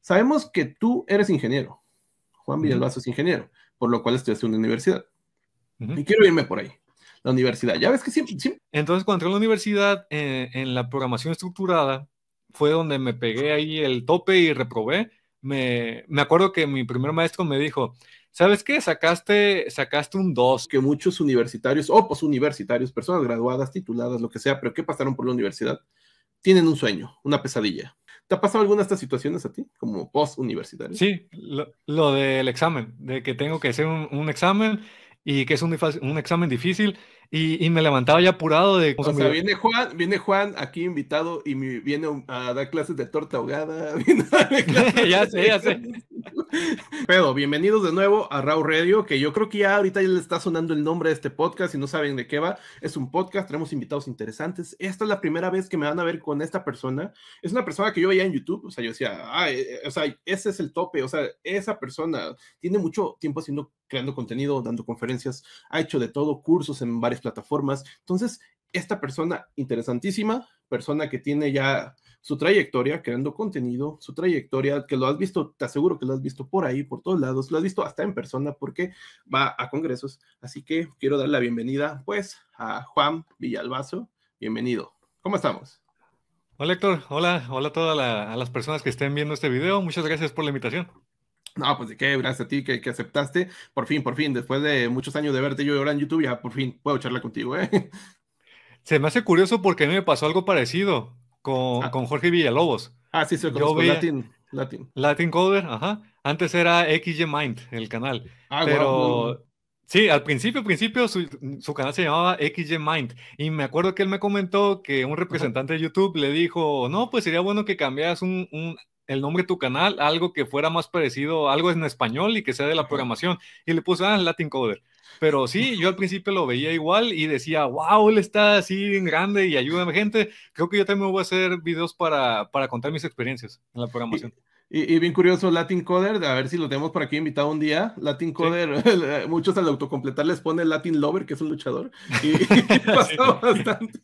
Sabemos que tú eres ingeniero. Juan Villalbazo es ingeniero, por lo cual estudiaste en una universidad. Y quiero irme por ahí. La universidad. Ya ves que siempre. Entonces, cuando entré a la universidad, eh, en la programación estructurada, fue donde me pegué ahí el tope y reprobé. Me, me acuerdo que mi primer maestro me dijo, ¿sabes qué? Sacaste, sacaste un 2. Que muchos universitarios, o pues, universitarios, personas graduadas, tituladas, lo que sea, pero que pasaron por la universidad, tienen un sueño, una pesadilla. ¿Te ha pasado alguna de estas situaciones a ti, como post-universitario? Sí, lo, del examen, de que tengo que hacer un, examen y que es un examen difícil y, me levantaba ya apurado de... O sea, viene Juan, viene Juan aquí invitado y me viene a dar clases de torta ahogada. ya sé, ya sé. Pero bienvenidos de nuevo a Raw Radio, que yo creo que ya ahorita ya le está sonando el nombre de este podcast y no saben de qué va. Es un podcast, tenemos invitados interesantes. Esta es la primera vez que me van a ver con esta persona. Es una persona que yo veía en YouTube, o sea, yo decía, ah, o sea, ese es el tope, o sea, esa persona tiene mucho tiempo haciendo creando contenido, dando conferencias, ha hecho de todo, cursos en varias plataformas. Entonces, esta persona interesantísima, persona que tiene ya su trayectoria, creando contenido, su trayectoria, que lo has visto, te aseguro que lo has visto por ahí, por todos lados, lo has visto hasta en persona porque va a congresos. Así que quiero dar la bienvenida, pues, a Juan Villalbazo. Bienvenido. ¿Cómo estamos? Hola Héctor, hola, hola a todas las personas que estén viendo este video. Muchas gracias por la invitación. No, pues de qué, gracias a ti que, que, aceptaste. Por fin, por fin, después de muchos años de verte yo ahora en YouTube, ya por fin puedo charlar contigo, ¿eh? Se me hace curioso porque a mí me pasó algo parecido con, ah. con Jorge Villalobos. Ah, sí, se conoce Latin, Latin. Latin Coder, ajá. Antes era XG Mind, el canal. Ah, pero sí, al principio, al principio su, canal se llamaba XG Mind. Y me acuerdo que él me comentó que un representante de YouTube le dijo, no, pues sería bueno que cambiaras un el nombre de tu canal, algo que fuera más parecido, algo en español y que sea de la programación. Y le puse, ah, Latin Coder. Pero sí, yo al principio lo veía igual y decía, wow, él está así bien grande y ayúdame, gente. Creo que yo también voy a hacer videos para, para contar mis experiencias en la programación. Y, bien curioso, Latin Coder, a ver si lo tenemos por aquí invitado un día. Latin Coder, muchos al autocompletar les pone Latin Lover, que es un luchador. Y, bastante.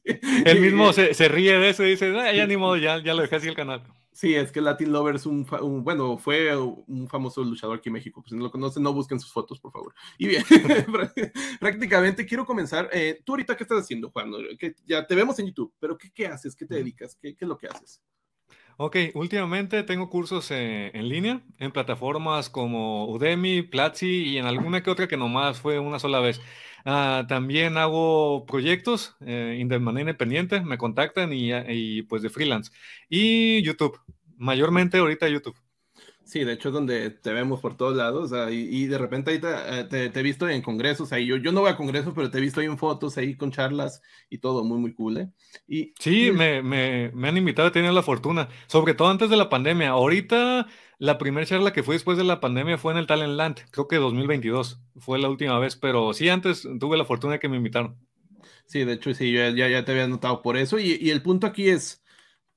Él mismo se, ríe de eso y dice, ah, ya ni modo, ya, ya lo dejé así el canal. Sí, es que Latin Lover es un, bueno, fue un famoso luchador aquí en México. Pues si no lo conocen, no busquen sus fotos, por favor. Y bien, prácticamente quiero comenzar. Eh, ¿Tú ahorita qué estás haciendo, Juan? Que ya te vemos en YouTube, pero ¿qué, haces? ¿Qué te dedicas? ¿Qué, es lo que haces? Ok, últimamente tengo cursos en, eh, en línea, en plataformas como Udemy, Platzi y en alguna que otra que nomás fue una sola vez. Ah, también hago proyectos eh, de manera independiente, me contactan y, pues de freelance. Y YouTube, mayormente ahorita YouTube. Sí, de hecho es donde te vemos por todos lados ah, y, de repente ahorita eh, te, he visto en congresos, ahí yo, yo no voy a congresos, pero te he visto ahí en fotos, ahí con charlas y todo, muy, muy cool. Eh. Y, sí, Me, me, me han invitado a tener la fortuna, sobre todo antes de la pandemia. Ahorita la primera charla que fue después de la pandemia fue en el Talent Land, creo que 2022 fue la última vez, pero sí, antes tuve la fortuna de que me invitaron. Sí, de hecho, sí, ya, ya, te había notado por eso. Y, el punto aquí es,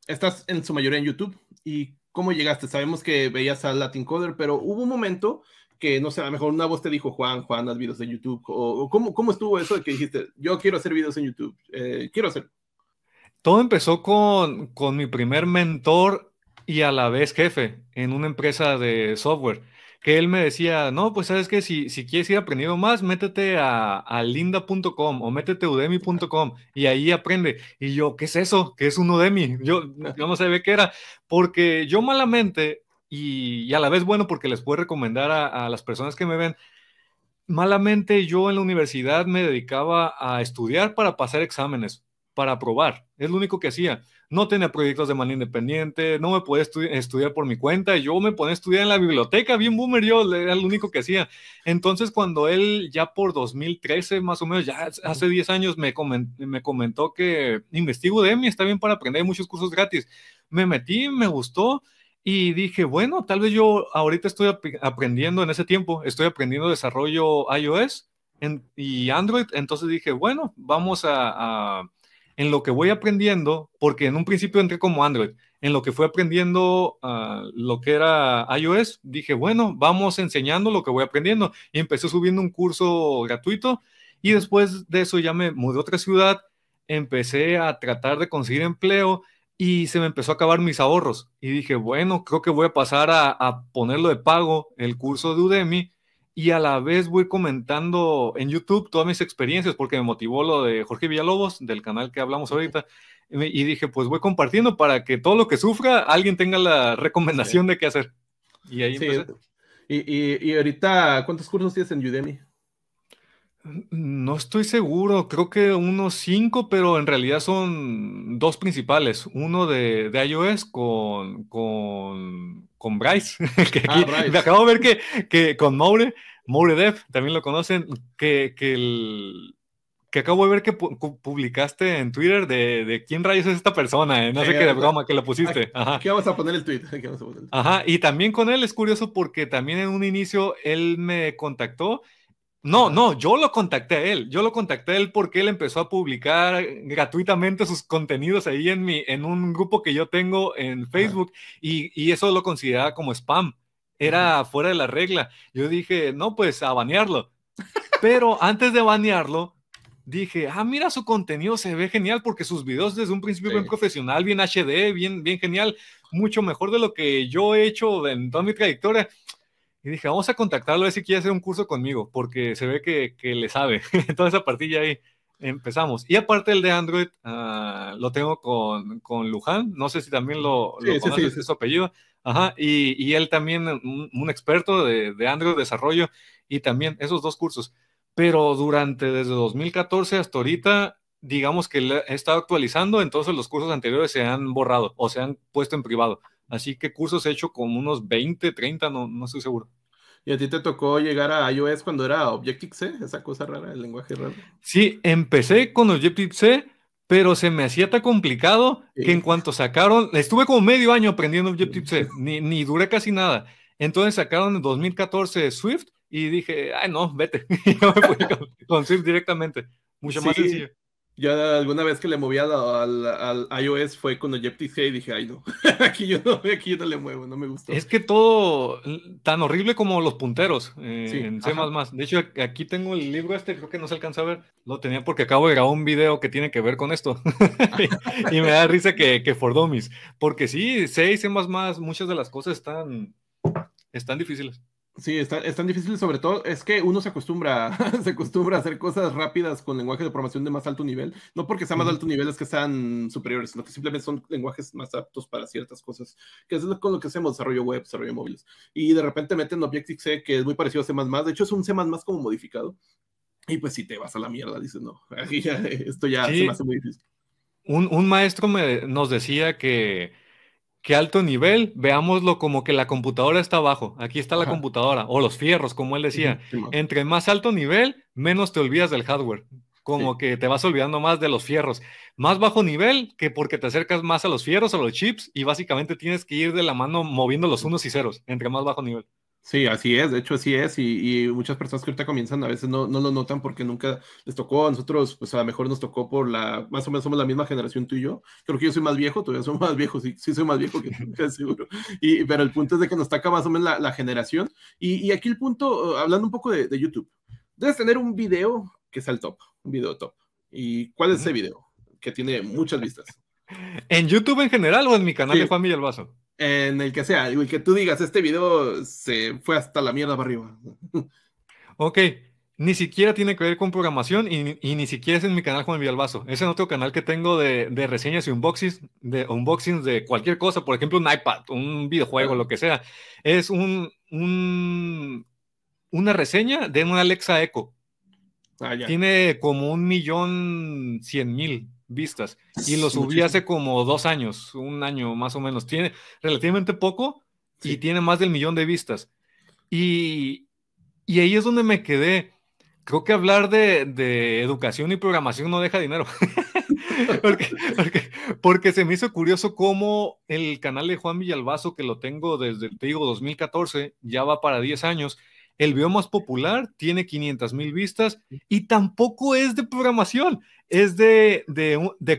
estás en su mayoría en YouTube y cómo llegaste. Sabemos que veías al Latin Coder, pero hubo un momento que, no sé, a lo mejor una voz te dijo, Juan, Juan, haz videos en YouTube. ¿cómo, ¿cómo, estuvo eso de que dijiste, yo quiero hacer videos en YouTube? Eh, quiero hacer. Todo empezó con, con mi primer mentor y a la vez jefe en una empresa de software. Que él me decía, no, pues sabes que si, si quieres ir aprendiendo más, métete a, a linda.com o métete a udemy.com y ahí aprende. Y yo, ¿qué es eso? ¿Qué es un Udemy? Yo, yo no sabía qué era, porque yo malamente, y, y, a la vez bueno, porque les puedo recomendar a, a las personas que me ven, malamente yo en la universidad me dedicaba a estudiar para pasar exámenes, para aprobar, es lo único que hacía no tenía proyectos de manera independiente, no me podía estudiar por mi cuenta, y yo me ponía a estudiar en la biblioteca, bien boomer yo, era lo único que hacía. Entonces cuando él ya por 2013 más o menos, ya hace 10 años, me, me comentó que investigo de mí, está bien para aprender muchos cursos gratis, me metí, me gustó. Y dije, bueno, tal vez yo ahorita estoy aprendiendo en ese tiempo, estoy aprendiendo desarrollo iOS y Android, entonces dije, bueno, vamos a en lo que voy aprendiendo, porque en un principio entré como Android, en lo que fue aprendiendo ah, lo que era iOS, dije, bueno, vamos enseñando lo que voy aprendiendo. Y empecé subiendo un curso gratuito y después de eso ya me mudé a otra ciudad, empecé a tratar de conseguir empleo y se me empezó a acabar mis ahorros. Y dije, bueno, creo que voy a pasar a, a ponerlo de pago el curso de Udemy y a la vez voy comentando en YouTube todas mis experiencias, porque me motivó lo de Jorge Villalobos, del canal que hablamos ahorita, y dije, pues voy compartiendo para que todo lo que sufra, alguien tenga la recomendación de qué hacer. Y ahí sí. Y, y, y, ahorita, ¿cuántos cursos tienes en Udemy? No estoy seguro, creo que unos cinco, pero en realidad son dos principales. Uno de, de iOS con, con, con Bryce, que ah, me acabo de ver que, que con Maure More también lo conocen, que, que, que acabo de ver que publicaste en Twitter de, quién rayos es esta persona, eh, no sé eh, qué eh, broma que le pusiste. Ajá. ¿Qué vamos a poner el tweet? Ajá, y también con él es curioso porque también en un inicio él me contactó. No, no, yo lo contacté a él. Yo lo contacté a él porque él empezó a publicar gratuitamente sus contenidos ahí en, mi, en un grupo que yo tengo en Facebook y, y, eso lo consideraba como spam era fuera de la regla. Yo dije, no, pues a banearlo. Pero antes de banearlo, dije, ah, mira su contenido, se ve genial porque sus videos desde un principio bien profesional, bien HD, bien, bien genial, mucho mejor de lo que yo he hecho en toda mi trayectoria. Y dije, vamos a contactarlo a ver si quiere hacer un curso conmigo, porque se ve que, le sabe. Entonces, a partir de ahí empezamos. Y aparte el de Android, ah, lo tengo con, con Luján, no sé si también lo, apellido. Ajá, y, y él también, eh, un, un experto de, de, Android Desarrollo, y también esos dos cursos. Pero durante, desde 2014 hasta ahorita, digamos que le he estado actualizando, entonces los cursos anteriores se han borrado o se han puesto en privado. Así que cursos he hecho como unos 20, 30, no, no estoy seguro. ¿Y a ti te tocó llegar a iOS cuando era Objective-C, esa cosa rara, el lenguaje raro? Sí, empecé con Objective-C pero se me hacía tan complicado que en cuanto sacaron, estuve como medio año aprendiendo Objective-C, ni, ni duré casi nada. Entonces sacaron en 2014 Swift y dije, ay no, vete. yo me con, Swift directamente, mucho más sencillo. Yo alguna vez que le movía al, iOS fue cuando JPTC y dije, ay no, aquí yo no, aquí yo no le muevo, no me gusta. Es que todo tan horrible como los punteros eh, en C++. De hecho, aquí tengo el libro este, creo que no se alcanza a ver. Lo tenía porque acabo de grabar un video que tiene que ver con esto. y, me da risa que, que Porque sí, C y C++, muchas de las cosas están, están difíciles. Sí, es tan difícil, sobre todo es que uno se acostumbra, se acostumbra a hacer cosas rápidas con lenguajes de programación de más alto nivel, no porque sean más alto nivel es que sean superiores, sino que simplemente son lenguajes más aptos para ciertas cosas, que es con lo que hacemos desarrollo web, desarrollo móviles. Y de repente meten Objective-C, que es muy parecido a C++, de hecho es un C++ como modificado, y pues si te vas a la mierda, dices, no, ya, esto ya se me hace muy difícil. Un, un maestro nos decía que qué alto nivel, veámoslo como que la computadora está abajo, aquí está la computadora, o los fierros, como él decía. Entre más alto nivel, menos te olvidas del hardware, como que te vas olvidando más de los fierros. Más bajo nivel que porque te acercas más a los fierros, a los chips, y básicamente tienes que ir de la mano moviendo los unos y ceros, entre más bajo nivel. Sí, así es, de hecho así es, y, muchas personas que ahorita comienzan a veces no, no, lo notan porque nunca les tocó, a nosotros pues a lo mejor nos tocó por la, más o menos somos la misma generación tú y yo, creo que yo soy más viejo, todavía soy más viejo, sí, sí soy más viejo que tú, seguro, y, pero el punto es de que nos toca más o menos la, generación, y, aquí el punto, hablando un poco de, YouTube, debes tener un video que sea el top, un video top, ¿y cuál es ese video? Que tiene muchas vistas. ¿En YouTube en general o en mi canal de de Juan Vaso? en el que sea, el que tú digas, este video se fue hasta la mierda para arriba. Ok, ni siquiera tiene que ver con programación y, ni siquiera es en mi canal Juan Villalbazo. Es en otro canal que tengo de, reseñas y unboxings de, unboxings de cualquier cosa, por ejemplo, un iPad, un videojuego, lo que sea. Es un, una reseña de una Alexa Echo. Ah, tiene como un millón cien mil vistas. Y lo subí hace como dos años, un año más o menos. Tiene relativamente poco y tiene más del millón de vistas. Y, ahí es donde me quedé. Creo que hablar de, de educación y programación no deja dinero. porque, porque, se me hizo curioso cómo el canal de Juan Villalbazo, que lo tengo desde, te digo, 2014, ya va para 10 años, el video más popular tiene 500 mil vistas y tampoco es de programación es de,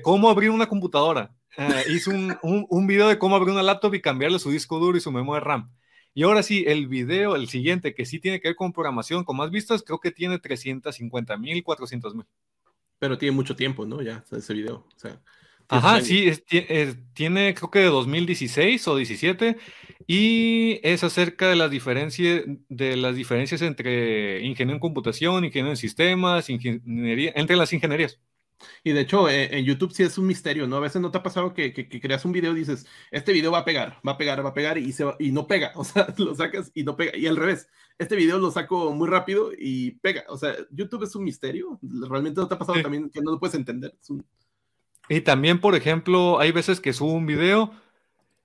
cómo abrir una computadora. Ah, hizo un, video de cómo abrir una laptop y cambiarle su disco duro y su memoria RAM. Y ahora sí, el video, el siguiente, que sí tiene que ver con programación, con más vistas, creo que tiene 350 mil, 400 mil. Pero tiene mucho tiempo, ¿no? Ya, ese video. Ajá, sí, tiene creo que de 2016 o 17 y es acerca de las, diferencias, de las diferencias entre ingeniero en computación, ingeniero en sistemas, ingeniería, entre las ingenierías. Y de hecho, eh, en YouTube sí es un misterio, ¿no? A veces no te ha pasado que, creas un video y dices, este video va a pegar, va a pegar, va a pegar y, se y no pega. O sea, lo sacas y no pega. Y al revés, este video lo saco muy rápido y pega. O sea, YouTube es un misterio. Realmente no te ha pasado también que no lo puedes entender. Y también, por ejemplo, hay veces que subo un video,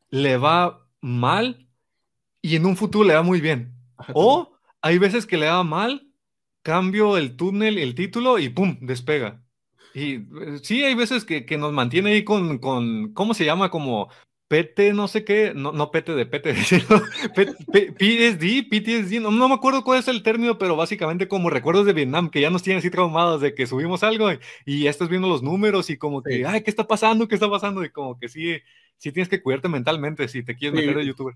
le va mal y en un futuro le va muy bien. o hay veces que le va mal, cambio el túnel, el título y ¡pum! despega. Y pues, sí, hay veces que, nos mantiene ahí con, ¿cómo se llama? Como PT, no sé qué, no, no PT de PT, PTSD, no, no, me acuerdo cuál es el término, pero básicamente como recuerdos de Vietnam, que ya nos tienen así traumados de que subimos algo y, ya estás viendo los números y como que, ay, ¿qué está pasando? ¿Qué está pasando? Y como que sí, sí tienes que cuidarte mentalmente si te quieres meter de youtuber.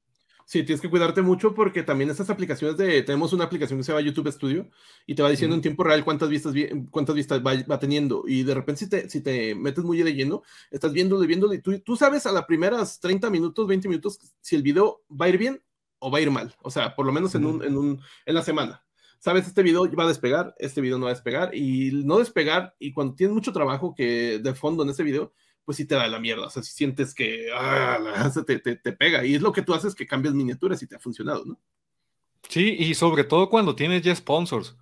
Sí, tienes que cuidarte mucho porque también esas aplicaciones de, tenemos una aplicación que se llama YouTube Studio y te va diciendo en tiempo real cuántas vistas, cuántas vistas va, teniendo y de repente si te, si te metes muy leyendo, estás viéndolo y viéndolo y tú, sabes a las primeras 30 minutos, 20 minutos si el video va a ir bien o va a ir mal, o sea, por lo menos en, un, un, en la semana. Sabes, este video va a despegar, este video no va a despegar y no despegar y cuando tienes mucho trabajo que de fondo en ese video, pues sí te da la mierda. O sea, si sientes que ah, te, te, pega. Y es lo que tú haces que cambias miniaturas y te ha funcionado, ¿no? Sí, y sobre todo cuando tienes ya sponsors.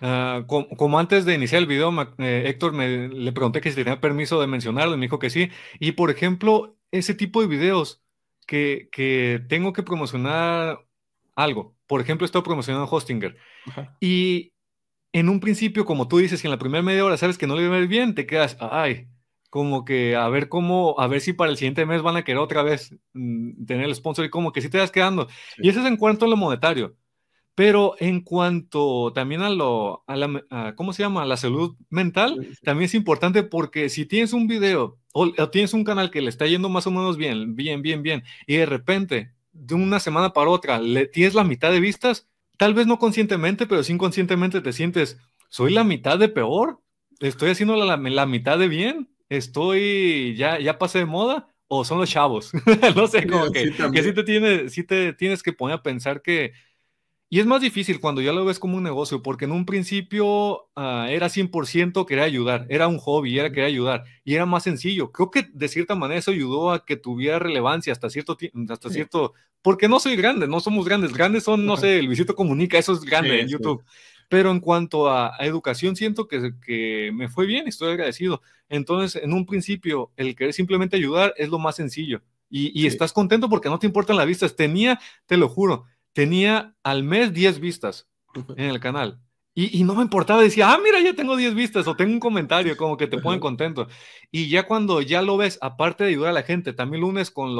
Ah, como, antes de iniciar el video, eh, Héctor me, le pregunté que si tenía permiso de mencionarlo y me dijo que sí. Y por ejemplo, ese tipo de videos que, tengo que promocionar algo. Por ejemplo, estoy promocionando Hostinger. Y en un principio, como tú dices, en la primera media hora sabes que no le va a ir bien, te quedas, ay, como que a ver cómo, a ver si para el siguiente mes van a querer otra vez mm, tener el sponsor y como que si te vas quedando. Y eso es en cuanto a lo monetario. Pero en cuanto también a lo, a la, ¿cómo se llama? A la salud mental, también es importante porque si tienes un video o, tienes un canal que le está yendo más o menos bien, bien, bien, bien, y de repente, de una semana para otra, le tienes la mitad de vistas, tal vez no conscientemente, pero sin inconscientemente te sientes, soy la mitad de peor, estoy haciendo la, la mitad de bien estoy, ya, ya pasé de moda, o son los chavos. no sé, como que, sí te, tienes, te tienes que poner a pensar que... Y es más difícil cuando ya lo ves como un negocio, porque en un principio ah, era 100% querer ayudar, era un hobby, era querer ayudar, y era más sencillo. Creo que de cierta manera eso ayudó a que tuviera relevancia hasta cierto hasta cierto, porque no soy grande, no somos grandes, grandes son, no sé, el visito Comunica, eso es grande en YouTube pero en cuanto a, educación siento que, me fue bien, estoy agradecido. Entonces, en un principio, el querer simplemente ayudar es lo más sencillo y, estás contento porque no te importan las vistas. Tenía, te lo juro, tenía al mes 10 vistas en el canal. Y, no me importaba, decía, ah, mira, ya tengo 10 vistas o tengo un comentario, como que te ponen contento. Y ya cuando ya lo ves, aparte de ayudar a la gente, también lunes con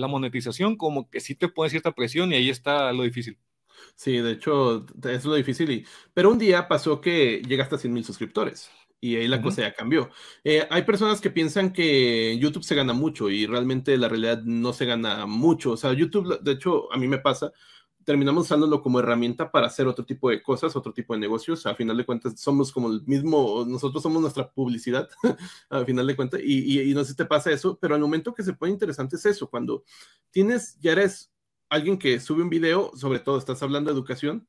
la monetización, como que sí te pone cierta presión y ahí está lo difícil. Sí, de hecho, es lo difícil. Pero un día pasó que llegaste a 100 mil suscriptores y ahí la cosa ya cambió. Eh, hay personas que piensan que YouTube se gana mucho y realmente la realidad no se gana mucho. O sea, YouTube, de hecho, a mí me pasa, terminamos usándolo como herramienta para hacer otro tipo de cosas, otro tipo de negocios. A final de cuentas, somos como el mismo, nosotros somos nuestra publicidad, a final de cuentas, y, no sé si te pasa eso, pero al momento que se pone interesante es eso, cuando tienes, ya eres alguien que sube un video, sobre todo estás hablando de educación,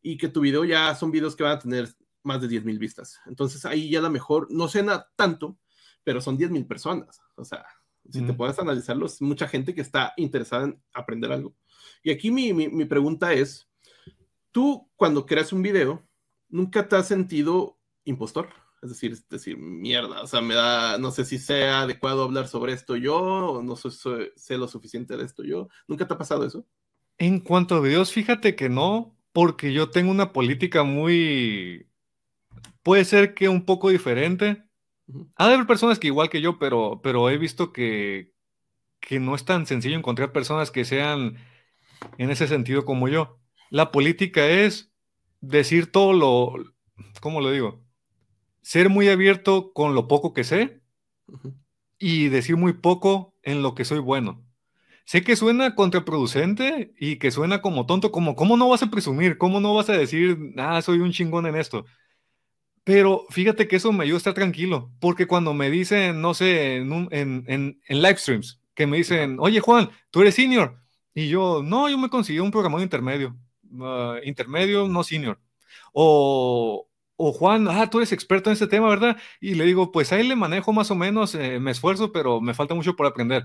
y que tu video ya son videos que van a tener más de 10 mil vistas. Entonces ahí ya a lo mejor no cena tanto, pero son 10 mil personas. O sea, si te puedes analizarlo, es mucha gente que está interesada en aprender algo. Y aquí mi, mi pregunta es, tú cuando creas un video, ¿nunca te has sentido impostor? Es decir, decir, mierda, o sea, me da, no sé si sea adecuado hablar sobre esto yo, o no sé, sé lo suficiente de esto yo. ¿Nunca te ha pasado eso? En cuanto a videos, fíjate que no, porque yo tengo una política muy, puede ser que un poco diferente. Ha de haber personas que igual que yo, pero, pero he visto que, que no es tan sencillo encontrar personas que sean en ese sentido como yo. La política es decir todo lo, ¿cómo lo digo? ser muy abierto con lo poco que sé y decir muy poco en lo que soy bueno. Sé que suena contraproducente y que suena como tonto, como cómo no vas a presumir, cómo no vas a decir, ah, soy un chingón en esto. Pero fíjate que eso me ayuda a estar tranquilo, porque cuando me dicen, no sé, en, en, en, live streams, que me dicen, oye Juan, tú eres senior. Y yo, no, yo me conseguí un programador intermedio, ah, intermedio, no senior. O, o Juan, ah, tú eres experto en este tema, ¿verdad? Y le digo, pues ahí le manejo más o menos, eh, me esfuerzo, pero me falta mucho por aprender.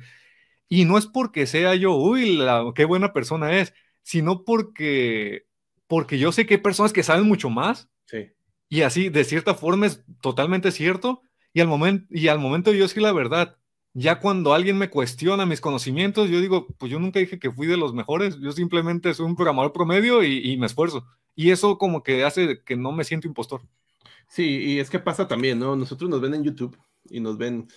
Y no es porque sea yo, uy, qué buena persona es, sino porque, porque yo sé que hay personas que saben mucho más. Y así, de cierta forma, es totalmente cierto. Y al, momento y al momento yo sí la verdad, ya cuando alguien me cuestiona mis conocimientos, yo digo, pues yo nunca dije que fui de los mejores, yo simplemente soy un programador promedio y me esfuerzo. Y eso como que hace que no me siento impostor. Sí, y es que pasa también, ¿no? Nosotros nos ven en YouTube y nos ven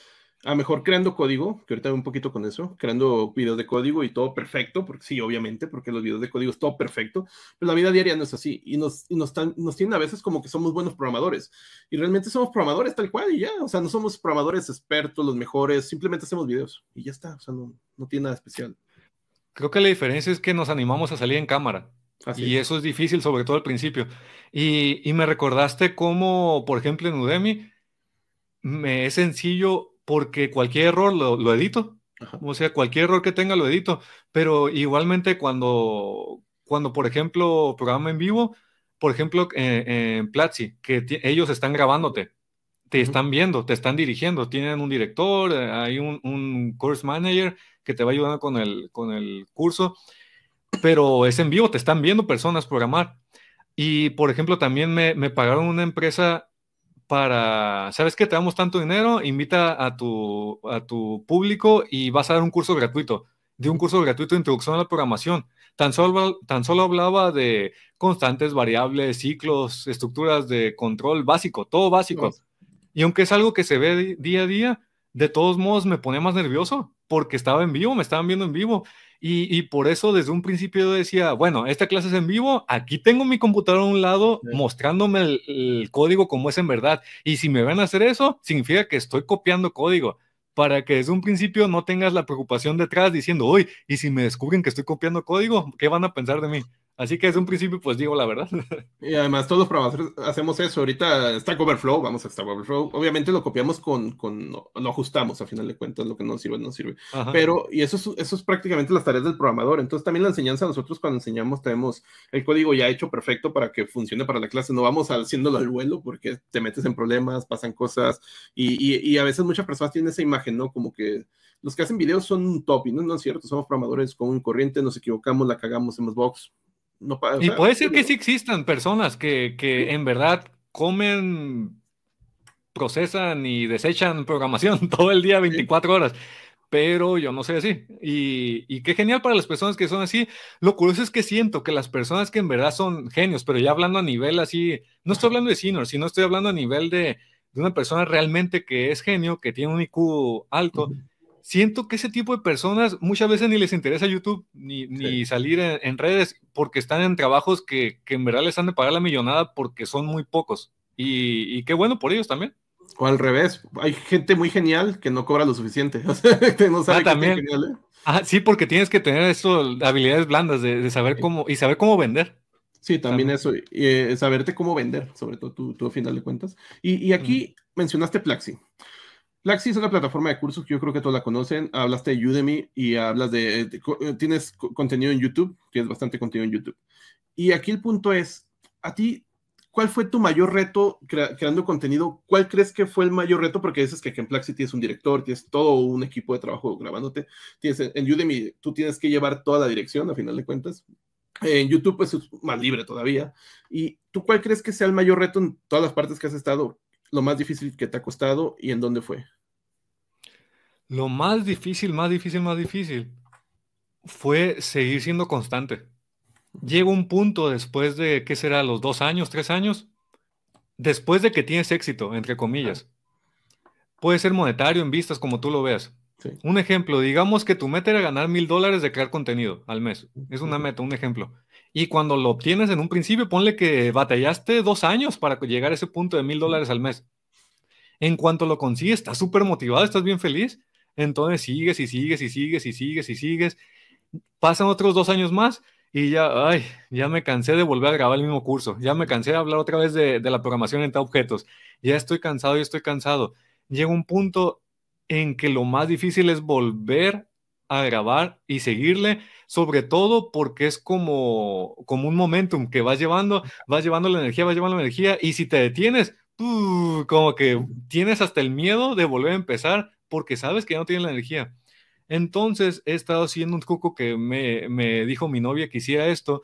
a mejor creando código, que ahorita voy un poquito con eso, creando videos de código y todo perfecto, porque sí, obviamente, porque los videos de código es todo perfecto, pero la vida diaria no es así y nos, nos, nos tienen a veces como que somos buenos programadores y realmente somos programadores tal cual y ya, o sea, no somos programadores expertos, los mejores, simplemente hacemos videos y ya está, o sea, no, no tiene nada especial. Creo que la diferencia es que nos animamos a salir en cámara y eso es difícil, sobre todo al principio. Y, me recordaste cómo, por ejemplo, en Udemy me es sencillo porque cualquier error lo, edito. O sea, cualquier error que tenga lo edito. Pero igualmente cuando, cuando por ejemplo, programa en vivo, por ejemplo, en, eh, en Platzi, que ellos están grabándote, te están viendo, te están dirigiendo, tienen un director, eh, hay un, course manager que te va ayudando con con el curso pero es en vivo, te están viendo personas programar. Y, por ejemplo, también me, pagaron una empresa para, ¿sabes qué? Te damos tanto dinero, invita a tu, a tu público y vas a dar un curso gratuito. De un curso gratuito de introducción a la programación. Tan solo, tan solo hablaba de constantes, variables, ciclos, estructuras de control básico, todo básico. Y aunque es algo que se ve día a día, de todos modos me ponía más nervioso porque estaba en vivo, me estaban viendo en vivo. Y, por eso desde un principio yo decía, bueno, esta clase es en vivo, aquí tengo mi computadora a un lado mostrándome el, el, código como es en verdad. Y si me van a hacer eso, significa que estoy copiando código para que desde un principio no tengas la preocupación detrás diciendo, uy, y si me descubren que estoy copiando código, ¿qué van a pensar de mí? Así que es un principio, pues digo la verdad. Y además, todos los programadores hacemos eso. Ahorita está Overflow, vamos a Stack Overflow. Obviamente lo copiamos con, con lo ajustamos a final de cuentas, lo que no sirve, no sirve. Pero, y eso es, eso es prácticamente las tareas del programador. Entonces, también la enseñanza, nosotros cuando enseñamos, tenemos el código ya hecho perfecto para que funcione para la clase. No vamos haciéndolo al vuelo porque te metes en problemas, pasan cosas. Y, y, a veces muchas personas tienen esa imagen, ¿no? Como que los que hacen videos son un top, y no, no es cierto, somos programadores con y corriente, nos equivocamos, la cagamos, hacemos box, y puede ser que sí existan personas que, en verdad comen, procesan y desechan programación todo el día, 24 horas. Pero yo no sé así. Y, qué genial para las personas que son así. Lo curioso es que siento que las personas que en verdad son genios, pero ya hablando a nivel así, no estoy hablando de senior, sino estoy hablando a nivel de, una persona realmente que es genio, que tiene un IQ alto, siento que ese tipo de personas muchas veces ni les interesa YouTube ni, salir en, redes porque están en trabajos que, que, en verdad les han de pagar la millonada porque son muy pocos. Y, qué bueno por ellos también. O al revés, hay gente muy genial que no cobra lo suficiente. ah, también. ¿eh? Ah, sí, porque tienes que tener eso, habilidades blandas de, saber cómo y saber cómo vender. Sí, también eso, y eh, saberte cómo vender, sobre todo tú, a final de cuentas. Y, aquí mencionaste Plaxi. Plaxi es una plataforma de cursos que yo creo que todos la conocen. Hablaste de Udemy y hablas de, eh, tienes contenido en YouTube, tienes bastante contenido en YouTube. Y aquí el punto es, a ti, ¿cuál fue tu mayor reto creando contenido? ¿Cuál crees que fue el mayor reto? Porque dices que aquí en Plaxi tienes un director, tienes todo un equipo de trabajo grabándote. Tienes, en Udemy tú tienes que llevar toda la dirección, a final de cuentas. En YouTube pues, es más libre todavía. ¿Y tú cuál crees que sea el mayor reto en todas las partes que has estado lo más difícil que te ha costado y en dónde fue? Lo más difícil, más difícil, más difícil fue seguir siendo constante. Llega un punto después de, ¿qué será? Los dos años, tres años, después de que tienes éxito, entre comillas. Puede ser monetario en vistas, como tú lo veas. Un ejemplo, digamos que tu meta era ganar mil dólares de crear contenido al mes. Es una meta, un ejemplo. Y cuando lo obtienes en un principio, ponle que batallaste dos años para llegar a ese punto de mil dólares al mes. En cuanto lo consigues, estás súper motivado, estás bien feliz. Entonces sigues y sigues y sigues y sigues y sigues. Pasan otros dos años más y ya, ay, ya me cansé de volver a grabar el mismo curso. Ya me cansé de hablar otra vez de, la programación entre objetos. Ya estoy cansado, ya estoy cansado. Llega un punto en que lo más difícil es volver a grabar y seguirle, sobre todo porque es como, como un momentum que vas llevando, vas llevando la energía, vas llevando la energía, y si te detienes, como que tienes hasta el miedo de volver a empezar porque sabes que ya no tienes la energía. Entonces he estado haciendo un truco que me, me dijo mi novia que hiciera esto,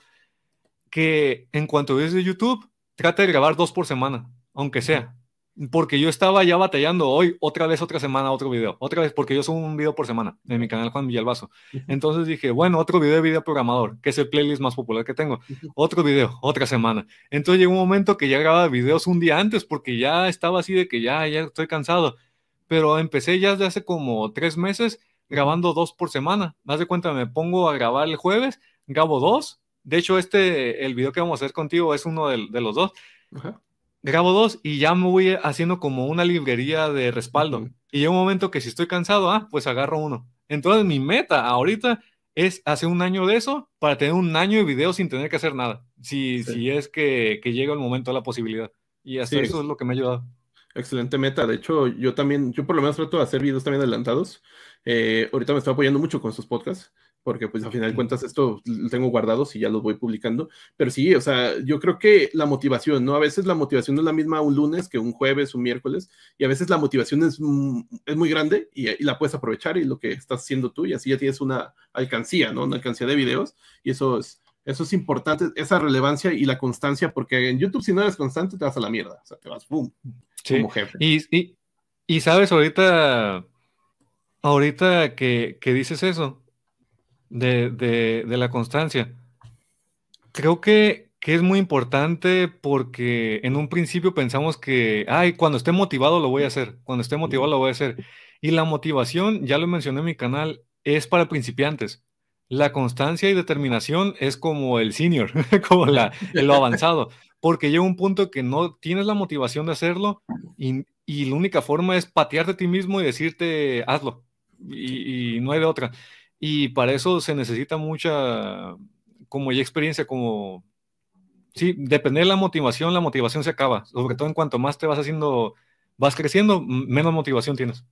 que en cuanto ves de YouTube, trata de grabar dos por semana, aunque sea porque yo estaba ya batallando hoy, otra vez, otra semana, otro video, otra vez, porque yo subo un video por semana en mi canal Juan Villalbazo. Entonces dije, bueno, otro video de video programador, que es el playlist más popular que tengo, otro video, otra semana. Entonces llegó un momento que ya grababa videos un día antes, porque ya estaba así de que ya, ya estoy cansado. Pero empecé ya desde hace como tres meses grabando dos por semana. Más de cuenta, me pongo a grabar el jueves, grabo dos. De hecho, este, el video que vamos a hacer contigo es uno de, los dos grabo dos y ya me voy haciendo como una librería de respaldo. Y llega un momento que si estoy cansado, ah, pues agarro uno. Entonces mi meta ahorita es hacer un año de eso para tener un año de video sin tener que hacer nada, si, si es que, llega el momento de la posibilidad. Y eso es lo que me ha ayudado. Excelente meta. De hecho, yo también, yo por lo menos trato de hacer videos también adelantados. Eh, ahorita me estoy apoyando mucho con sus podcasts porque pues al final de cuentas esto lo tengo guardado si ya los voy publicando, pero sí, o sea, yo creo que la motivación, ¿no? A veces la motivación no es la misma un lunes que un jueves, un miércoles, y a veces la motivación es, mm, es muy grande y, la puedes aprovechar y lo que estás haciendo tú, y así ya tienes una alcancía, ¿no? Una alcancía de videos, y eso es, eso es importante, esa relevancia y la constancia, porque en YouTube si no eres constante te vas a la mierda, o sea, te vas, boom, como jefe. Y, y, y, sabes, ahorita, ahorita que, que dices eso, de, la constancia. Creo que, que, es muy importante porque en un principio pensamos que, ay, cuando esté motivado lo voy a hacer, cuando esté motivado lo voy a hacer. Y la motivación, ya lo mencioné en mi canal, es para principiantes. La constancia y determinación es como el senior, como lo avanzado, porque llega un punto que no tienes la motivación de hacerlo y, la única forma es patearte a ti mismo y decirte, hazlo. Y, y, no hay de otra. Y para eso se necesita mucha, como experiencia, como, sí, depende de la motivación, la motivación se acaba, sobre todo en cuanto más te vas haciendo, vas creciendo, menos motivación tienes.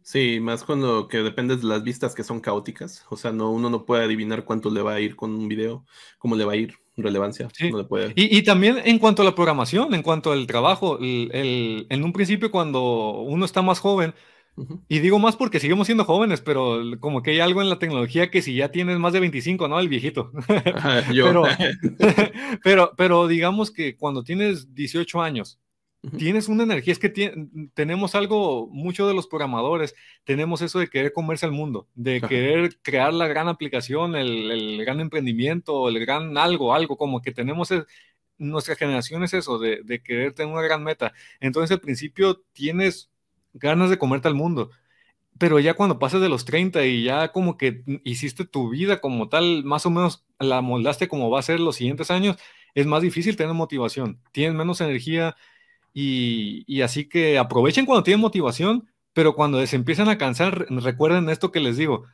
Sí, más cuando que dependes de las vistas que son caóticas, o sea, no, uno no puede adivinar cuánto le va a ir con un video, cómo le va a ir, relevancia. Sí. puede. Y, también en cuanto a la programación, en cuanto al trabajo, el, en un principio cuando uno está más joven, y digo más porque seguimos siendo jóvenes, pero como que hay algo en la tecnología que si ya tienes más de 25, ¿no? El viejito. Ah, yo. Pero, pero, digamos que cuando tienes 18 años, tienes una energía, es que tenemos algo, muchos de los programadores, tenemos eso de querer comerse al mundo, de querer crear la gran aplicación, el, gran emprendimiento, el gran algo, algo, como que tenemos nuestra generación es eso, de, de, querer tener una gran meta. Entonces, al principio tienes ganas de comerte al mundo. Pero ya cuando pasas de los 30 y ya como que hiciste tu vida como tal, más o menos la moldaste como va a ser los siguientes años, es más difícil tener motivación, tienes menos energía y, y así que aprovechen cuando tienen motivación, pero cuando se empiezan a cansar, recuerden esto que les digo,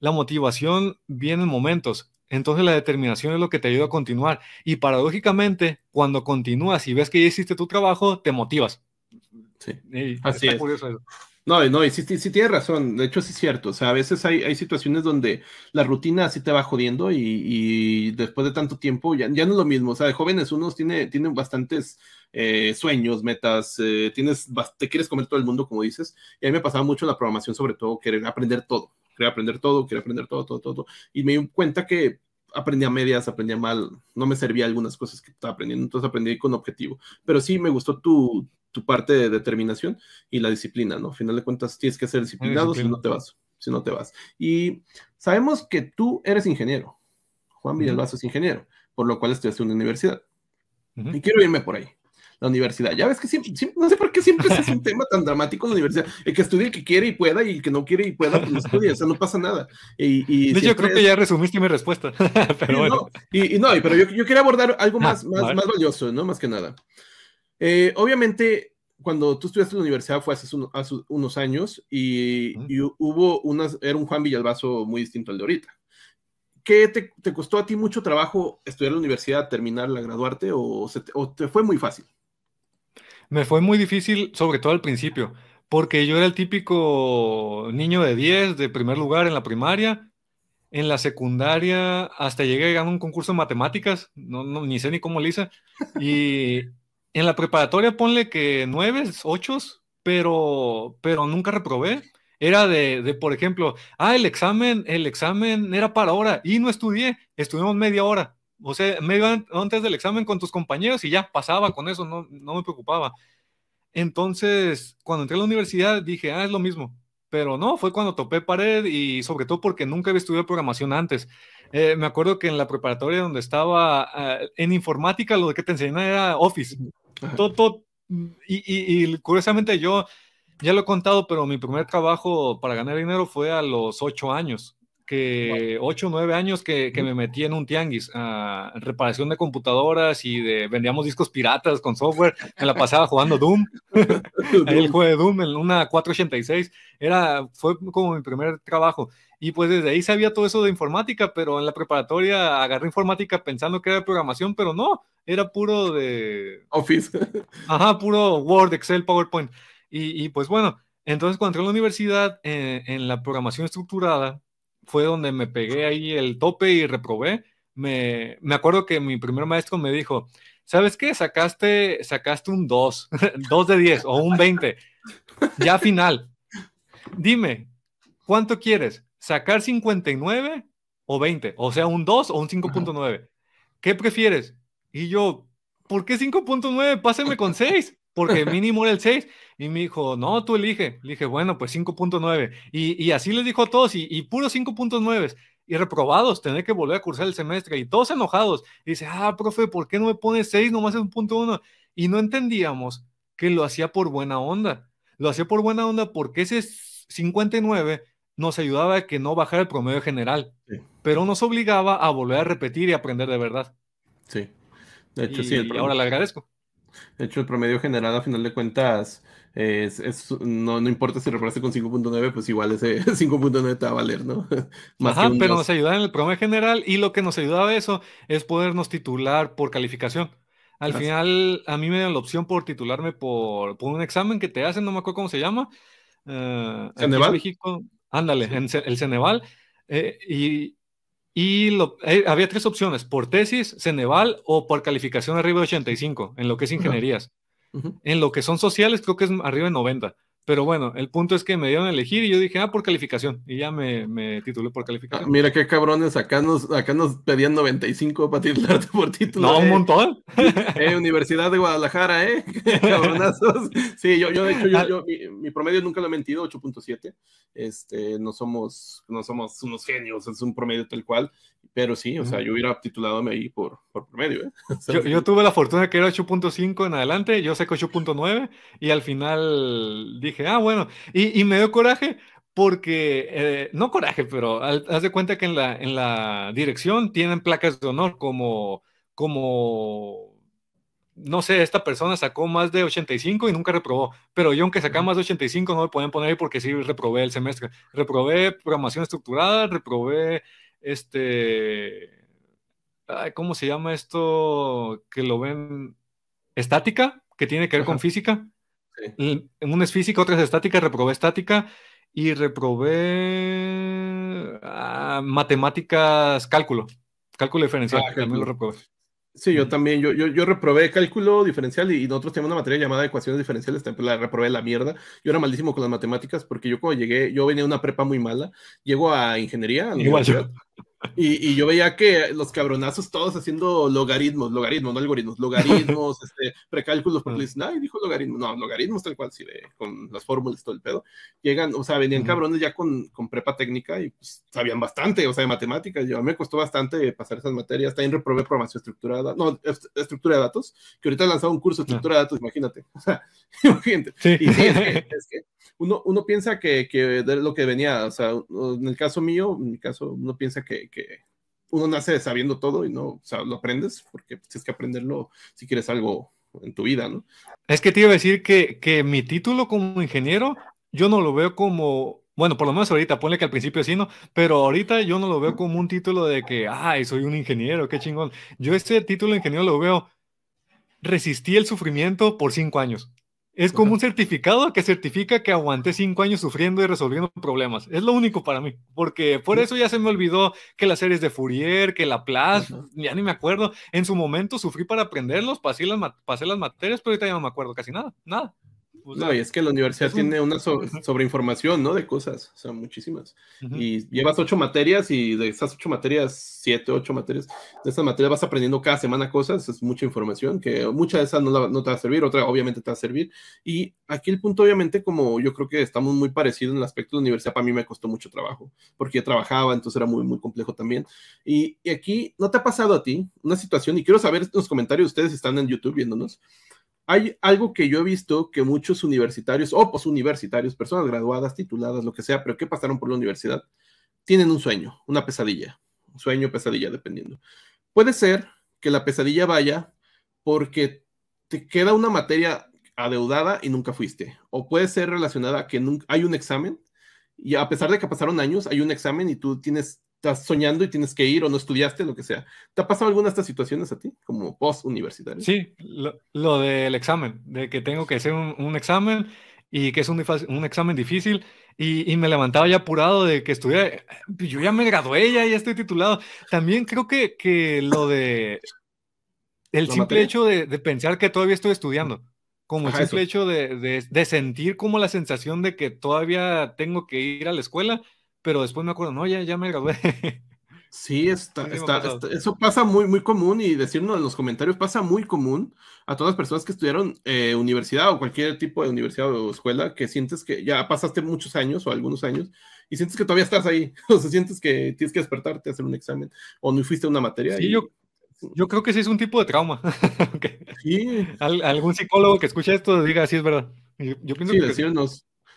la motivación viene en momentos, entonces la determinación es lo que te ayuda a continuar. Y paradójicamente, cuando continúas y ves que ya hiciste tu trabajo, te motivas. Sí. Así es. No, no, y sí, sí, tienes razón, de hecho sí es cierto, o sea, a veces hay, situaciones donde la rutina así te va jodiendo y, después de tanto tiempo ya, ya, no es lo mismo, o sea, de jóvenes unos tiene, tienen bastantes eh, sueños, metas, eh, tienes, te quieres comer todo el mundo, como dices, y a mí me pasaba mucho la programación, sobre todo, querer aprender todo, querer aprender todo, querer aprender todo, todo, todo, y me di cuenta que aprendí a medias, aprendí mal, no me servía algunas cosas que estaba aprendiendo, entonces aprendí con objetivo. Pero sí, me gustó tu, tu parte de determinación y la disciplina, ¿no? Al final de cuentas tienes que ser disciplinado si no te vas, si no te vas. Y sabemos que tú eres ingeniero, Juan Miguel uh es ingeniero, por lo cual estudiaste en una universidad. Y quiero irme por ahí. La universidad, ya ves que siempre, no sé por qué siempre es un tema tan dramático la universidad. El que estudie el que quiere y pueda y el que no quiere y pueda, pues no estudia, o sea, no pasa nada. Y, y creo que ya resumiste mi respuesta. pero no, y, no, pero yo, quiero quería abordar algo ah, más, más, más valioso, ¿no? Más que nada. Eh, obviamente, cuando tú estudiaste en la universidad fue hace, unos años y, hubo unas, era un Juan Villalbazo muy distinto al de ahorita. ¿Qué te, costó a ti mucho trabajo estudiar en la universidad, terminarla, graduarte o, te, o fue muy fácil? Me fue muy difícil, sobre todo al principio, porque yo era el típico niño de 10, de primer lugar en la primaria, en la secundaria hasta llegué a un concurso de matemáticas, no, ni sé ni cómo Lisa, y, en la preparatoria ponle que nueve, ocho, pero, pero nunca reprobé. Era de, de, por ejemplo, ah, el examen, el examen era para ahora y no estudié, estuvimos media hora, o sea, media antes del examen con tus compañeros y ya pasaba con eso, no, no me preocupaba. Entonces, cuando entré a la universidad dije, ah, es lo mismo, pero no, fue cuando topé pared y sobre todo porque nunca había estudiado programación antes. Eh, me acuerdo que en la preparatoria donde estaba ah, en informática lo que te enseñaban era Office. Todo, y, curiosamente yo ya lo he contado, pero mi primer trabajo para ganar dinero fue a los ocho años que ocho o 9 años que, me metí en un tianguis, ah, reparación de computadoras y de, vendíamos discos piratas con software, me la pasaba jugando Doom, el juego de Doom en una 486, era, fue como mi primer trabajo. Y pues desde ahí sabía todo eso de informática, pero en la preparatoria agarré informática pensando que era programación, pero no, era puro de... Office. Ajá, puro Word, Excel, PowerPoint. Y, pues bueno, entonces cuando entré a la universidad eh, en la programación estructurada, fue donde me pegué ahí el tope y reprobé. Me, acuerdo que mi primer maestro me dijo, ¿sabes qué? Sacaste, sacaste un 2, 2 de 10 o un 20, ya final. Dime, ¿cuánto quieres? ¿Sacar 59 o 20? O sea, un 2 o un 5.9. ¿Qué prefieres? Y yo, ¿por qué 5.9? Páseme con 6, porque mínimo era el 6. Y me dijo, no, tú elige. Le dije, bueno, pues 5.9. Y, y, así les dijo a todos, y, y puros 5.9 y reprobados, tener que volver a cursar el semestre y todos enojados. Y dice, ah, profe, ¿por qué no me pone 6? Nomás es un punto uno. Y no entendíamos que lo hacía por buena onda. Lo hacía por buena onda porque ese 59 nos ayudaba a que no bajara el promedio general, pero nos obligaba a volver a repetir y aprender de verdad. Sí, de hecho, sí. ahora le agradezco. De hecho, el promedio general, a final de cuentas, no, importa si reparaste con 5.9, pues igual ese 5.9 te va a valer, ¿no? Ajá, pero nos ayudaba en el programa general y lo que nos ayudaba eso es podernos titular por calificación. Al final, a mí me dieron la opción por titularme por, un examen que te hacen, no me acuerdo cómo se llama. Eh, ¿Ceneval? ándale, el Ceneval. Eh, y, había tres opciones, por tesis, Ceneval o por calificación arriba de 85, en lo que es ingenierías. En lo que son sociales, creo que es arriba de 90. Pero bueno, el punto es que me dieron a elegir y yo dije, ah, por calificación. Y ya me, titulé por ah, calificación. mira qué cabrones, acá nos, acá nos pedían 95 para titularte por título. No, un eh, montón. Eh, Universidad de Guadalajara, ¿eh? Cabronazos. Sí, yo, yo de hecho, yo, ah. mi, promedio nunca lo he mentido, 8.7. Este, no somos, no somos unos genios, es un promedio tal cual. Pero sí, o sea, yo hubiera titulado ahí por, por promedio. ¿eh? yo, tuve la fortuna de que era 8.5 en adelante, yo saco 8.9 y al final dije, ah, bueno, y, me dio coraje porque, eh, no coraje, pero haz de cuenta que en la, en la dirección tienen placas de honor como, como, no sé, esta persona sacó más de 85 y nunca reprobó, pero yo aunque sacaba más de 85 no me pueden poner ahí porque sí reprobé el semestre, reprobé programación estructurada, reprobé este, ¿cómo se llama esto? Que lo ven estática, que tiene que ver con física. Un es física, otra es estática, reprobé estática y reprobé ah, matemáticas, cálculo, cálculo diferencial, ah, Sí, yo también, yo, reprobé cálculo diferencial y, nosotros tenemos una materia llamada ecuaciones diferenciales, la reprobé la mierda. Yo era malísimo con las matemáticas porque yo cuando llegué, yo venía de una prepa muy mala, llego a ingeniería, Igual y, yo veía que los cabronazos todos haciendo logaritmos, logaritmos, no algoritmos, logaritmos, este, precálculos, porque ah. dicen, ay, dijo logaritmo, no, logaritmos tal cual, si con las fórmulas, todo el pedo. Llegan, o sea, venían cabrones ya con, con, prepa técnica y pues, sabían bastante, o sea, de matemáticas. Yo, a mí me costó bastante pasar esas materias. También reprobé programación estructurada, no, estructura de datos, que ahorita han lanzado un curso de ah. estructura de datos, imagínate. O sea, imagínate. Y es que, uno, uno piensa que, que de lo que venía, o sea, en el caso mío, en mi caso, uno piensa que que uno nace sabiendo todo y no, lo aprendes porque tienes que aprenderlo si quieres algo en tu vida, ¿no? Es que te iba a decir que, que mi título como ingeniero, yo no lo veo como, bueno, por lo menos ahorita, ponle que al principio sí, ¿no? Pero ahorita yo no lo veo como un título de que, ay, soy un ingeniero, qué chingón. Yo este título de ingeniero lo veo, resistí el sufrimiento por cinco años. Es como un certificado que certifica que aguanté cinco años sufriendo y resolviendo problemas. Es lo único para mí, porque por eso ya se me olvidó que las series de Fourier, que la ya ni me acuerdo. En su momento sufrí para aprenderlos, pasé las, pasé las materias, pero ahorita ya no me acuerdo casi nada, nada no, y es que la universidad tiene una sobreinformación, ¿no? De cosas, o sea, muchísimas. Y llevas ocho materias y de esas ocho materias, siete, ocho materias, de esas materias vas aprendiendo cada semana cosas, es mucha información que mucha de esas no, te va a servir, otra obviamente te va a servir. Y aquí el punto, obviamente, como yo creo que estamos muy parecidos en el aspecto de la universidad, para mí me costó mucho trabajo, porque yo trabajaba, entonces era muy, muy complejo también. Y, y aquí, ¿no te ha pasado a ti una situación? Y quiero saber en los comentarios, ustedes están en YouTube viéndonos hay algo que yo he visto que muchos universitarios o posuniversitarios, pues, personas graduadas, tituladas, lo que sea, pero que pasaron por la universidad, tienen un sueño, una pesadilla, un sueño, pesadilla, dependiendo. Puede ser que la pesadilla vaya porque te queda una materia adeudada y nunca fuiste, o puede ser relacionada a que hay un examen y a pesar de que pasaron años, hay un examen y tú tienes estás soñando y tienes que ir o no estudiaste, lo que sea. ¿Te ha pasado alguna de estas situaciones a ti como post universitario? Sí, lo, del examen, de que tengo que hacer un, examen y que es un, examen difícil y, me levantaba ya apurado de que estudié, yo ya me gradué, ya, ya estoy titulado. También creo que, que lo de el simple hecho de, pensar que todavía estoy estudiando, como el simple hecho de, de sentir como la sensación de que todavía tengo que ir a la escuela pero después me acuerdo, no, ya, ya me gradué. Sí, está, está, eso pasa muy, muy común y decirnos en los comentarios pasa muy común a todas las personas que estudiaron eh, universidad o cualquier tipo de universidad o escuela que sientes que ya pasaste muchos años o algunos años y sientes que todavía estás ahí, o sea, sientes que tienes que despertarte, a hacer un examen o no fuiste a una materia. Sí, yo, yo creo que sí es un tipo de trauma. sí. algún psicólogo que escuche esto diga, sí es verdad. Yo, pienso sí, que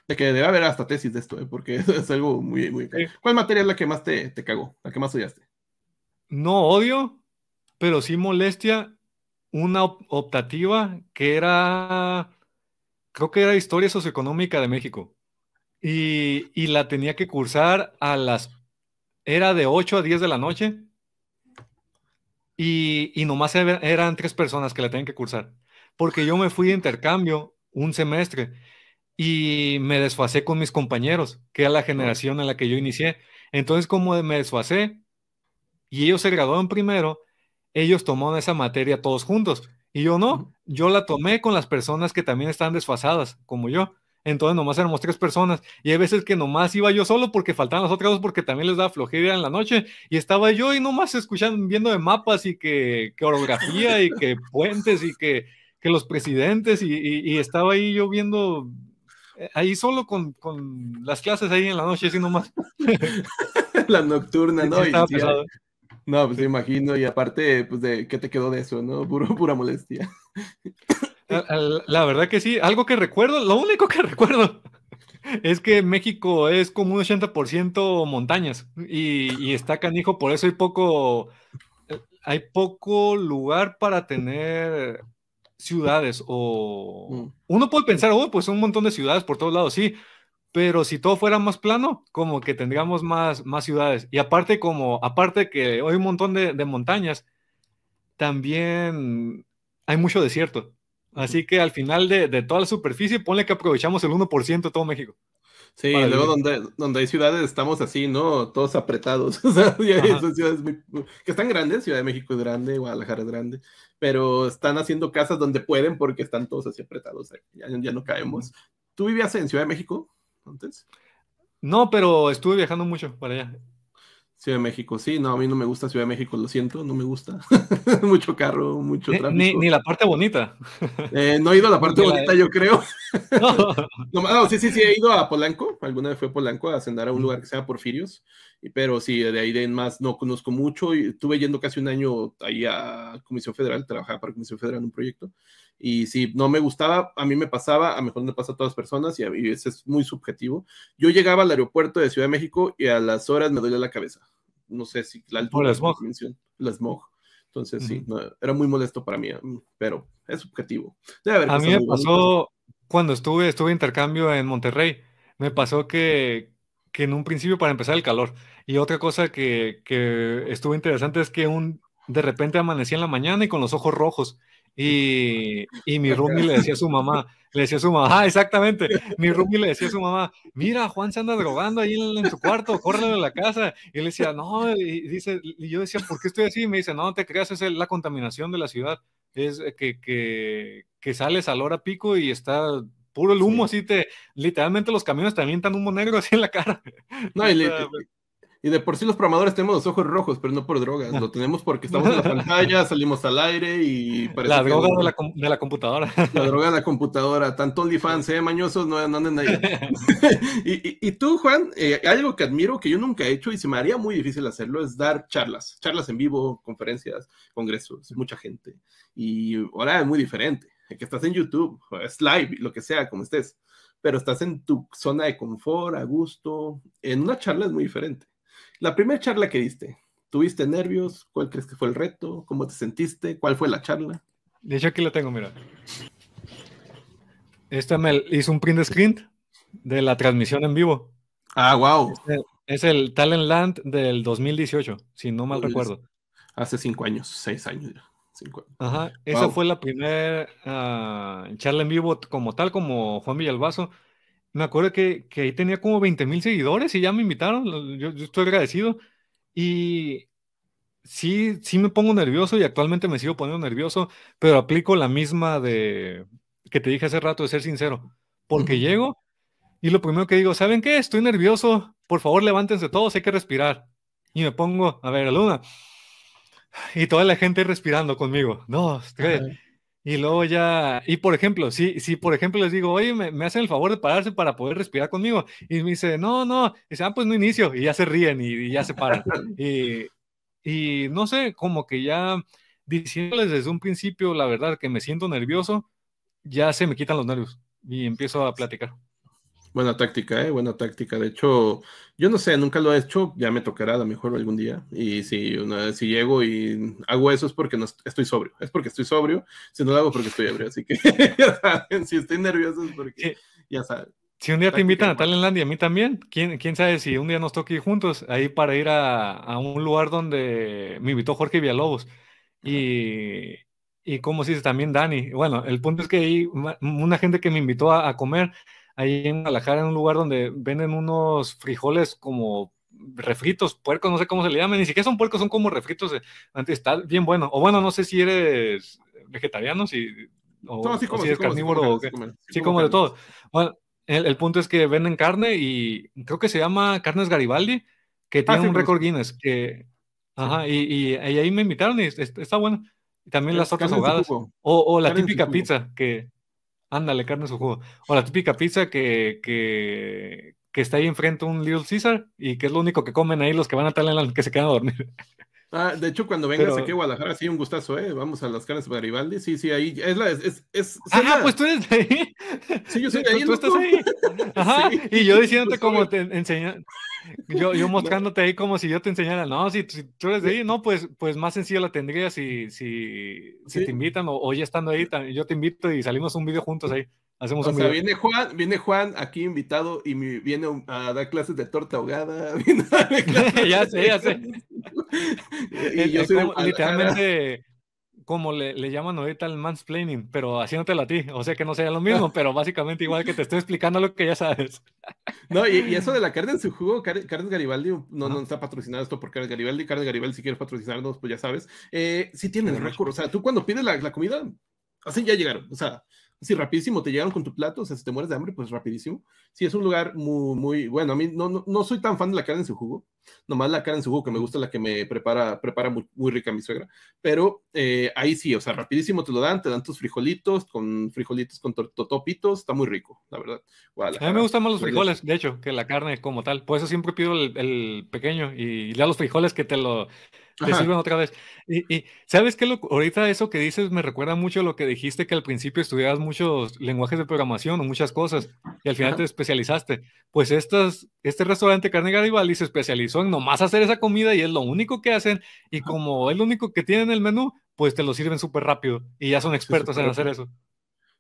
de que debe haber hasta tesis de esto, ¿eh? porque es algo muy, muy... ¿Cuál materia es la que más te, te cagó? ¿La que más odiaste? No odio, pero sí molestia una optativa que era, creo que era historia socioeconómica de México. Y, y, la tenía que cursar a las, era de 8 a 10 de la noche. Y, y nomás eran tres personas que la tenían que cursar. Porque yo me fui de intercambio un semestre y me desfasé con mis compañeros, que era la generación en la que yo inicié. Entonces, como me desfasé y ellos se graduaron primero, ellos tomaron esa materia todos juntos. Y yo no, yo la tomé con las personas que también estaban desfasadas, como yo. Entonces nomás éramos tres personas. Y hay veces que nomás iba yo solo porque faltaban las otras dos porque también les daba flojera en la noche. Y estaba yo y nomás escuchando, viendo de mapas y que, orografía y que puentes y que, los presidentes. y estaba ahí yo viendo eh, ahí solo con, con, las clases ahí en la noche, así nomás. la nocturna, ¿no? no, pues imagino, y aparte, pues de qué te quedó de eso, ¿no? pura molestia. Ah, la, verdad que sí, algo que recuerdo, lo único que recuerdo es que México es como un 80% montañas y, y, está canijo, por eso hay poco, eh, hay poco lugar para tener ciudades o... Mm. Uno puede pensar, oh, pues un montón de ciudades por todos lados, sí, pero si todo fuera más plano, como que tendríamos más, más ciudades. Y aparte, como, aparte que hay un montón de, montañas, también hay mucho desierto. Así que al final de, de toda la superficie, ponle que aprovechamos el 1% de todo México. Sí, luego donde, donde hay ciudades estamos así, ¿no? Todos apretados. o sea, hay ciudades que están grandes, Ciudad de México es grande, Guadalajara es grande, pero están haciendo casas donde pueden porque están todos así apretados, eh, ya, ya, no caemos. ¿Tú vivías en Ciudad de México antes? No, pero estuve viajando mucho para allá. Ciudad de México, sí, no, a mí no me gusta Ciudad de México, lo siento, no me gusta. mucho carro, mucho tráfico. Ni, la parte bonita. Eh, no he ido a la parte bonita, yo creo. no. Ah, sí, sí, sí, he ido a Polanco, alguna vez fue a Polanco a cenar a un lugar que sea llama Porfirios, pero sí, de ahí en más no conozco mucho. y Estuve yendo casi un año ahí a Comisión Federal, trabajaba para Comisión Federal en un proyecto. Y si no me gustaba, a mí me pasaba, a mejor me pasa a todas las personas y, a, es muy subjetivo. Yo llegaba al aeropuerto de Ciudad de México y a las horas me dolía la cabeza. No sé si la altura. la smog. la smog. Entonces, sí, era muy molesto para mí, mm, pero es subjetivo. a mí me pasó cuando estuve, estuve intercambio en Monterrey. Me pasó que, en un principio para empezar el calor. Y otra cosa que, que estuvo interesante es que un, de repente amanecí en la mañana y con los ojos rojos. Y, mi Rumi le decía a su mamá, le decía a su mamá, ah, exactamente, mi Rumi le decía a su mamá, mira, Juan se anda drogando ahí en, su cuarto, córrele de la casa. Y él decía, no, y, dice, y yo decía, ¿por qué estoy así? Y me dice, no, te creas, es la contaminación de la ciudad, es que, que, que sales a la hora pico y está puro el humo, así te, literalmente los camiones también están humo negro así en la cara. No, y, pues y de por sí los programadores tenemos los ojos rojos, pero no por drogas. Lo tenemos porque estamos en la pantalla, salimos al aire y parece La droga de, la computadora. La droga de la computadora. Tanto OnlyFans, ¿eh? Mañosos, no, anden ahí. y, tú, Juan, eh, algo que admiro que yo nunca he hecho y se me haría muy difícil hacerlo es dar charlas. Charlas en vivo, conferencias, congresos, mucha gente. Y ahora es muy diferente. Que estás en YouTube, es live, lo que sea, como estés. Pero estás en tu zona de confort, a gusto. En una charla es muy diferente. La primera charla que diste, ¿tuviste nervios? ¿Cuál crees que fue el reto? ¿Cómo te sentiste? ¿Cuál fue la charla? De hecho, aquí lo tengo, mira. Esta me hizo un print screen de la transmisión en vivo. Ah, wow. Este es el, Talent Land del 2018, si no mal recuerdo. Hace cinco años, seis años ya. Ajá, esa fue la primera ah, charla en vivo como tal, como Juan Villalbazo me acuerdo que, que ahí tenía como 20 mil seguidores y ya me invitaron, yo, estoy agradecido. Y sí, sí me pongo nervioso y actualmente me sigo poniendo nervioso, pero aplico la misma de que te dije hace rato de ser sincero, porque llego y lo primero que digo, ¿saben qué? Estoy nervioso, por favor levántense todos, hay que respirar. Y me pongo, a ver, Luna. Y toda la gente respirando conmigo. No, estoy, y luego ya, y por ejemplo, si, sí por ejemplo les digo, oye, me, hacen el favor de pararse para poder respirar conmigo, y me dice, no, no, y dice, ah, pues no inicio, y ya se ríen y, ya se paran. y no sé, como que ya diciéndoles desde un principio la verdad que me siento nervioso, ya se me quitan los nervios y empiezo a platicar. Buena táctica, ¿eh? Buena táctica. De hecho, yo no sé, nunca lo he hecho, ya me tocará a lo mejor algún día. Y si, una, si llego y hago eso es porque no estoy sobrio, es porque estoy sobrio, si no lo hago porque estoy ebrio. Así que, ya si estoy nervioso es porque, ya sabes. Si un día te invitan a Talenlandia, y a mí también, ¿quién, quién sabe si un día nos toque ir juntos ahí para ir a, a un lugar donde me invitó Jorge Villalobos. Y, y como se dice también Dani. Bueno, el punto es que hay una gente que me invitó a comer ahí en Guadalajara, en un lugar donde venden unos frijoles como refritos, puercos, no sé cómo se le llaman, ni siquiera son puercos, son como refritos. Está bien bueno. O bueno, no sé si eres vegetariano, si, o, si eres carnívoro, sí como, de todo. Bueno, el, punto es que venden carne y creo que se llama Carnes Garibaldi, que ah, tiene un pues. récord Guinness, que... Ajá, y, ahí me invitaron y está, bueno. Y también pues las tortas ahogadas. O, la típica pizza, que... Ándale, carne su jugo. O la típica pizza que, que, que está ahí enfrente un Little Caesar y que es lo único que comen ahí los que van a la que se quedan a dormir. Ah, de hecho, cuando vengas aquí a Guadalajara, sí, un gustazo, ¿eh? Vamos a las caras de Garibaldi. Sí, sí, ahí. Es la, es, es, ah, pues tú eres de ahí. Sí, yo soy de pues ahí. Tú, estás ahí. Ajá. y yo diciéndote como te enseña. Yo, yo mostrándote ahí como si yo te enseñara. No, si, tú eres de ahí, no, pues, pues más sencillo la tendría si, si, si te invitan o, o, ya estando ahí. Yo te invito y salimos un video juntos ahí. Hacemos o sea, viene Juan, viene Juan aquí invitado y me viene a dar clases de torta ahogada. ya sé, ya sé. y, eh, yo eh, soy literalmente, como le, le, llaman ahorita el mansplaining, pero haciéndotelo a ti. O sea que no sea lo mismo, pero básicamente igual que te estoy explicando lo que ya sabes. no, y, eso de la carne en su jugo, Carlos Garibaldi, no, no, está patrocinado esto por Carnes Garibaldi. Carnes Garibaldi, si quieres patrocinarnos, pues ya sabes. Eh, sí tienen récord. O sea, tú cuando pides la, la comida, así ya llegaron. O sea si rapidísimo, te llegaron con tu plato, o sea, si te mueres de hambre, pues rapidísimo. si es un lugar muy, muy bueno. A mí no, no, soy tan fan de la carne en su jugo, Nomás la carne en su jugo, que me gusta la que me prepara, prepara muy, rica mi suegra. Pero eh, ahí sí, o sea, rapidísimo te lo dan, te dan tus frijolitos, con frijolitos con totopitos, está muy rico, la verdad. A mí me gustan más los frijoles, de hecho, que la carne como tal. Por eso siempre pido el, pequeño y, ya los frijoles que te lo te sirven otra vez. Y, ¿sabes que ahorita eso que dices me recuerda mucho lo que dijiste que al principio estudiabas muchos lenguajes de programación o muchas cosas y al final te especializaste. Pues estas, este restaurante Carne Garibaldi se especializó son nomás hacer esa comida y es lo único que hacen. Y como es lo único que tienen en el menú, pues te lo sirven súper rápido y ya son expertos en hacer eso.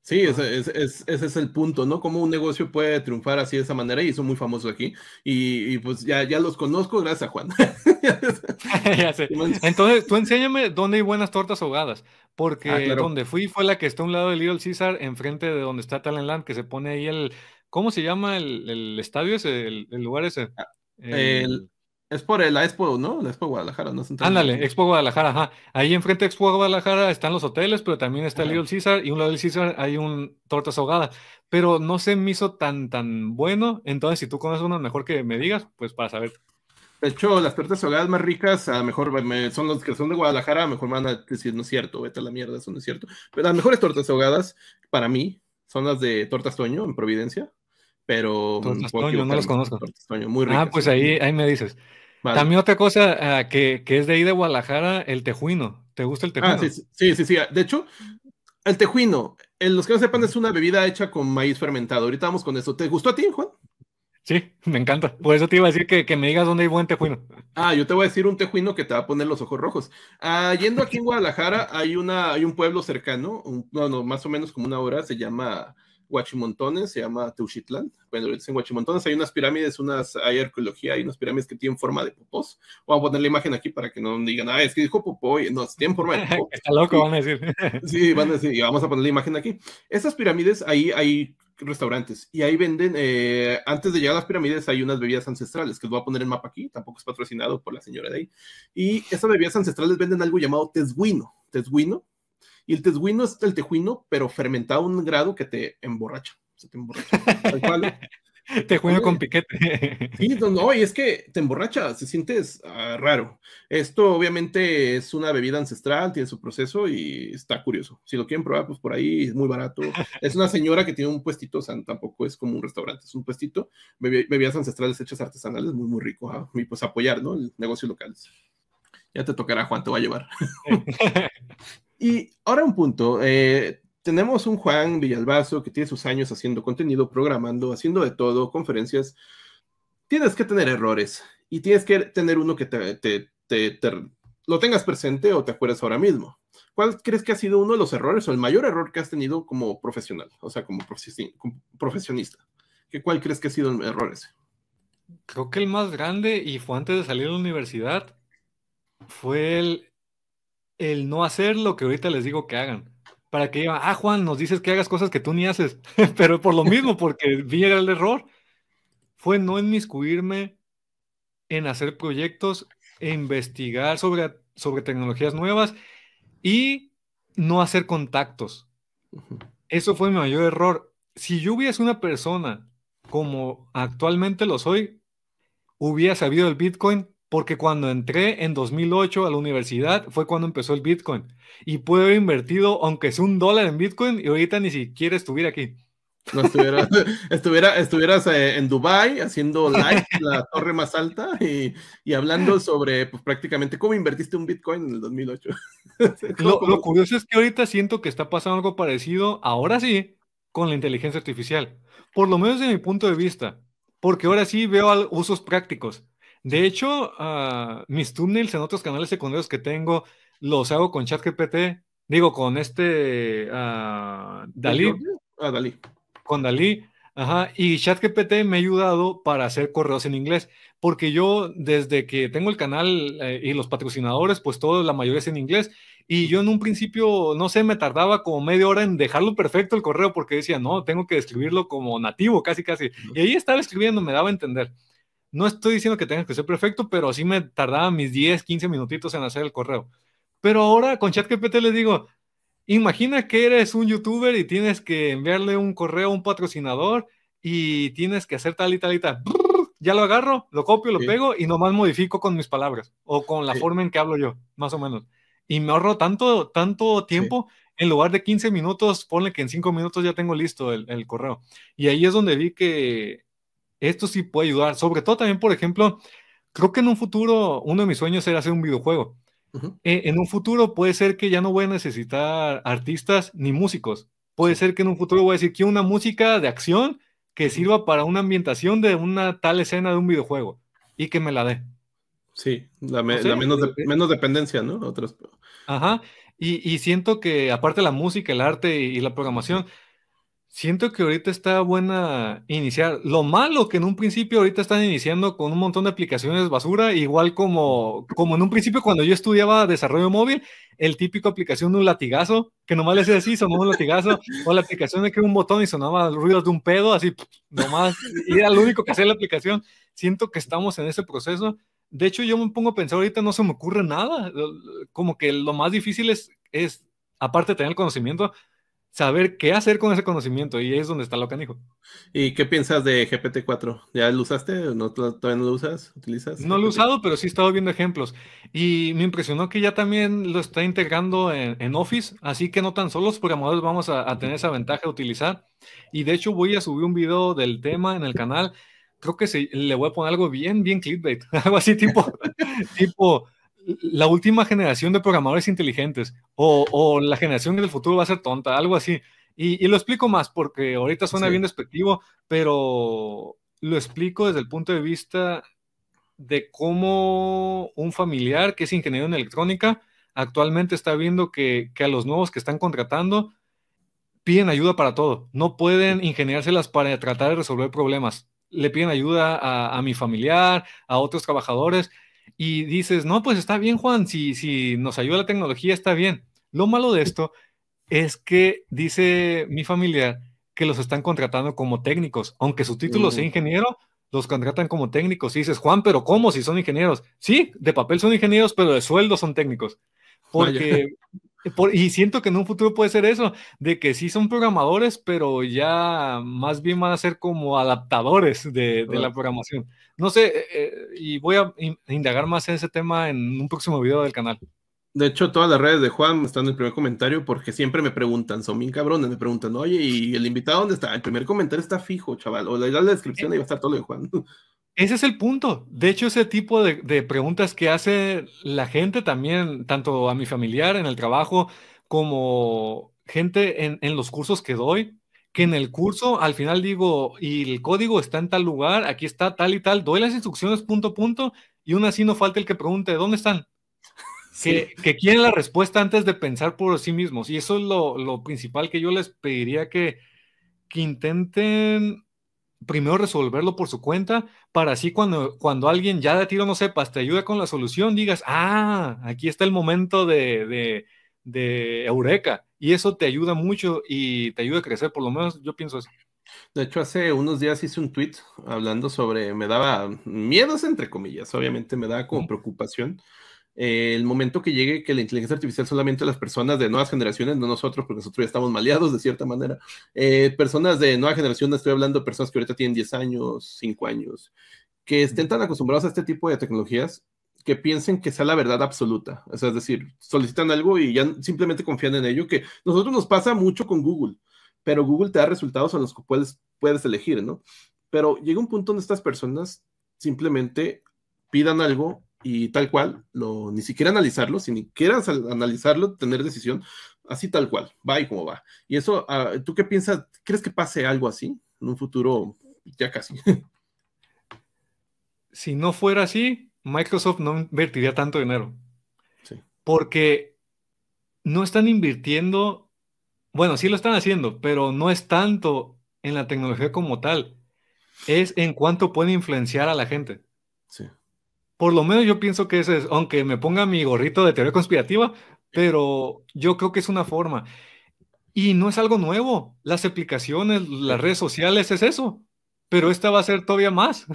Sí, ese, es el punto, ¿no? Cómo un negocio puede triunfar así de esa manera y son muy famosos aquí. Y, pues ya, ya los conozco gracias Juan. Entonces, tú enséñame dónde hay buenas tortas ahogadas, porque ah, donde fui fue la que está a un lado del Little Caesar enfrente de donde está Land, que se pone ahí el, ¿cómo se llama el, estadio ese, el, lugar ese? Ah, el es por la Expo, ¿no? La Expo Guadalajara, ¿no? Ándale, Expo Guadalajara, ajá. Ahí enfrente de Expo Guadalajara están los hoteles, pero también está el Little Caesar y un lado del Caesar hay un tortas ahogada. Pero no se me hizo tan, tan bueno. Entonces, si tú conoces uno mejor que me digas, pues para saber. De hecho, las tortas ahogadas más ricas, a mejor son las que son de Guadalajara, mejor me van a decir, no es cierto, vete a la mierda, eso no es cierto. Pero las mejores tortas ahogadas, para mí, son las de Tortas Toño en Providencia pero mm, no las conozco. muy Ah, pues ¿eh? ahí, ahí me dices. También otra cosa ah, que, es de ahí de Guadalajara, el tejuino. ¿Te gusta el ah, tejuino? sí, sí, sí, De hecho, el tejuino, en los que no sepan, es una bebida hecha con maíz fermentado. Ahorita vamos con eso. ¿Te gustó a ti, Juan? Sí, me encanta. Por eso te iba a decir que, me digas dónde hay buen tejuino. Ah, yo te voy a decir un tejuino que te va a poner los ojos rojos. Ah, yendo aquí en Guadalajara, hay, una, hay un pueblo cercano, bueno más o menos como una hora, se llama guachimontones, se llama Teuchitlán, bueno, en guachimontones hay unas pirámides, unas, hay arqueología, hay unas pirámides que tienen forma de popos. Voy a poner la imagen aquí para que no digan, ah, es que dijo popó, y no, tienen forma de popos. Está loco, van a decir. sí, van a decir, y vamos a poner la imagen aquí. Estas pirámides, ahí hay restaurantes y ahí venden, eh, antes de llegar a las pirámides hay unas bebidas ancestrales, que les voy a poner el mapa aquí, tampoco es patrocinado por la señora de ahí. Y esas bebidas ancestrales venden algo llamado tesguino. Tesguino y el tejuino es el tejuino, pero fermentado a un grado que te emborracha. Se te emborracha. con piquete. Sí, no, y es que te emborracha, se sientes ah, raro. Esto obviamente es una bebida ancestral, tiene su proceso y está curioso. Si lo quieren probar, pues por ahí es muy barato. Es una señora que tiene un puestito, tampoco es como un restaurante, es un puestito. bebidas ancestrales hechas artesanales, muy, muy rico. Ah, y pues apoyar, ¿no? El negocio local. Ya te tocará, cuánto va a llevar. Y ahora un punto. Eh, tenemos un Juan Villalbazo que tiene sus años haciendo contenido, programando, haciendo de todo, conferencias. Tienes que tener errores y tienes que tener uno que te, te, lo tengas presente o te acuerdes ahora mismo. ¿Cuál crees que ha sido uno de los errores o el mayor error que has tenido como profesional, o sea, como, profesionista? ¿Qué, ¿Cuál crees que ha sido el error Creo que el más grande, y fue antes de salir de la universidad, fue el el no hacer lo que ahorita les digo que hagan. Para que digan, ah, Juan, nos dices que hagas cosas que tú ni haces. Pero por lo mismo, porque vi el error. Fue no inmiscuirme en hacer proyectos, e investigar sobre, sobre tecnologías nuevas y no hacer contactos. Eso fue mi mayor error. Si yo hubiese una persona como actualmente lo soy, hubiera sabido el Bitcoin porque cuando entré en 2008 a la universidad fue cuando empezó el Bitcoin y pude haber invertido aunque es un dólar en Bitcoin y ahorita ni siquiera estuviera aquí. No estuvieras, estuviera, estuvieras eh, en Dubai haciendo live la torre más alta y, y hablando sobre pues, prácticamente cómo invertiste un Bitcoin en el 2008. lo, lo curioso es que ahorita siento que está pasando algo parecido, ahora sí, con la inteligencia artificial, por lo menos desde mi punto de vista, porque ahora sí veo usos prácticos de hecho, ah, mis thumbnails en otros canales secundarios que tengo los hago con ChatGPT, digo, con este ah, ah, Dalí. Con Dalí. y ChatGPT me ha ayudado para hacer correos en inglés, porque yo desde que tengo el canal eh, y los patrocinadores, pues todo, la mayoría es en inglés, y yo en un principio, no sé, me tardaba como media hora en dejarlo perfecto el correo, porque decía, no, tengo que escribirlo como nativo, casi, casi, y ahí estaba escribiendo, me daba a entender. No estoy diciendo que tengas que ser perfecto, pero sí me tardaba mis 10, 15 minutitos en hacer el correo. Pero ahora con ChatGPT les digo, imagina que eres un youtuber y tienes que enviarle un correo a un patrocinador y tienes que hacer tal y tal y tal. Ya lo agarro, lo copio, lo pego y nomás modifico con mis palabras o con la forma en que hablo yo, más o menos. Y me ahorro tanto, tanto tiempo, en lugar de 15 minutos, ponle que en 5 minutos ya tengo listo el correo. Y ahí es donde vi que esto sí puede ayudar. Sobre todo también, por ejemplo, creo que en un futuro, uno de mis sueños era hacer un videojuego. Eh, en un futuro puede ser que ya no voy a necesitar artistas ni músicos. Puede ser que en un futuro voy a decir que una música de acción que sirva para una ambientación de una tal escena de un videojuego y que me la dé. Sí, la, eh, eh. menos, dependencia, ¿no? Otros. Ajá. Y, siento que aparte la música, el arte y la programación, Siento que ahorita está buena iniciar. Lo malo que en un principio ahorita están iniciando con un montón de aplicaciones basura, igual como, como en un principio cuando yo estudiaba desarrollo móvil, el típico aplicación de un latigazo, que nomás le hacía así, sonaba un latigazo, o la aplicación de que un botón y sonaba ruidos de un pedo, así nomás, y era lo único que hacía la aplicación. Siento que estamos en ese proceso. De hecho, yo me pongo a pensar ahorita, no se me ocurre nada. Como que lo más difícil es, es aparte de tener el conocimiento, saber qué hacer con ese conocimiento y es donde está lo canijo. ¿Y qué piensas de GPT-4? ¿Ya lo usaste? ¿Todavía no lo usas? ¿Utilizas? No lo he usado, pero sí he estado viendo ejemplos. Y me impresionó que ya también lo está integrando en, Office, así que no tan solo los programadores vamos a, tener esa ventaja de utilizar. Y de hecho voy a subir un video del tema en el canal. Creo que le voy a poner algo bien, bien clickbait, algo así tipo, tipo la última generación de programadores inteligentes o, la generación del futuro va a ser tonta, algo así. Y, lo explico más porque ahorita suena bien despectivo, pero lo explico desde el punto de vista de cómo un familiar que es ingeniero en electrónica actualmente está viendo que, a los nuevos que están contratando piden ayuda para todo. No pueden ingeniárselas para tratar de resolver problemas. Le piden ayuda a mi familiar, a otros trabajadores y dices, no, pues está bien, Juan, si, si nos ayuda la tecnología, está bien. Lo malo de esto es que dice mi familiar que los están contratando como técnicos, aunque su título sea mm. ingeniero, los contratan como técnicos. Y dices, Juan, pero ¿cómo si son ingenieros? Sí, de papel son ingenieros, pero de sueldo son técnicos. Porque y siento que en un futuro puede ser eso, de que sí son programadores, pero ya más bien van a ser como adaptadores de, la programación. No sé, eh, eh, y voy a indagar más en ese tema en un próximo video del canal. De hecho, todas las redes de Juan están en el primer comentario porque siempre me preguntan, son bien cabrones, me preguntan, oye, ¿y el invitado dónde está? El primer comentario está fijo, chaval, o le da la descripción y va a estar todo de Juan. Ese es el punto. De hecho, ese tipo de, preguntas que hace la gente también, tanto a mi familiar en el trabajo como gente en, los cursos que doy, que en el curso al final digo, y el código está en tal lugar, aquí está tal y tal, doy las instrucciones punto, punto, y aún así no falta el que pregunte, ¿dónde están? Que, quieren la respuesta antes de pensar por sí mismos. Y eso es lo, principal que yo les pediría que, que intenten primero resolverlo por su cuenta, para así cuando, cuando alguien ya de tiro no sepas, te ayuda con la solución, digas, ah, aquí está el momento de, de, eureka. Y eso te ayuda mucho y te ayuda a crecer, por lo menos yo pienso así. De hecho, hace unos días hice un tweet hablando sobre, me daba miedos entre comillas, obviamente me daba como preocupación eh, el momento que llegue que la inteligencia artificial solamente las personas de nuevas generaciones, no nosotros, porque nosotros ya estamos maleados de cierta manera, eh, personas de nueva generación, estoy hablando de personas que ahorita tienen 10 años, 5 años, que estén tan acostumbrados a este tipo de tecnologías que piensen que sea la verdad absoluta. es decir, solicitan algo y ya simplemente confían en ello, que nosotros nos pasa mucho con Google, pero Google te da resultados a los cuales puedes, puedes elegir, ¿no? Pero llega un punto donde estas personas simplemente pidan algo y tal cual, ni siquiera analizarlo, si ni quieras analizarlo, tener decisión, así tal cual, va y como va. Y eso, ah, ¿tú qué piensas? ¿Crees que pase algo así en un futuro ya casi? Si no fuera así, Microsoft no invertiría tanto dinero. Sí. Porque no están invirtiendo, bueno, sí lo están haciendo, pero no es tanto en la tecnología como tal, es en cuánto puede influenciar a la gente. Sí. Por lo menos yo pienso que ese es, aunque me ponga mi gorrito de teoría conspirativa, pero yo creo que es una forma. Y no es algo nuevo. Las aplicaciones, las redes sociales, es eso. Pero esta va a ser todavía más.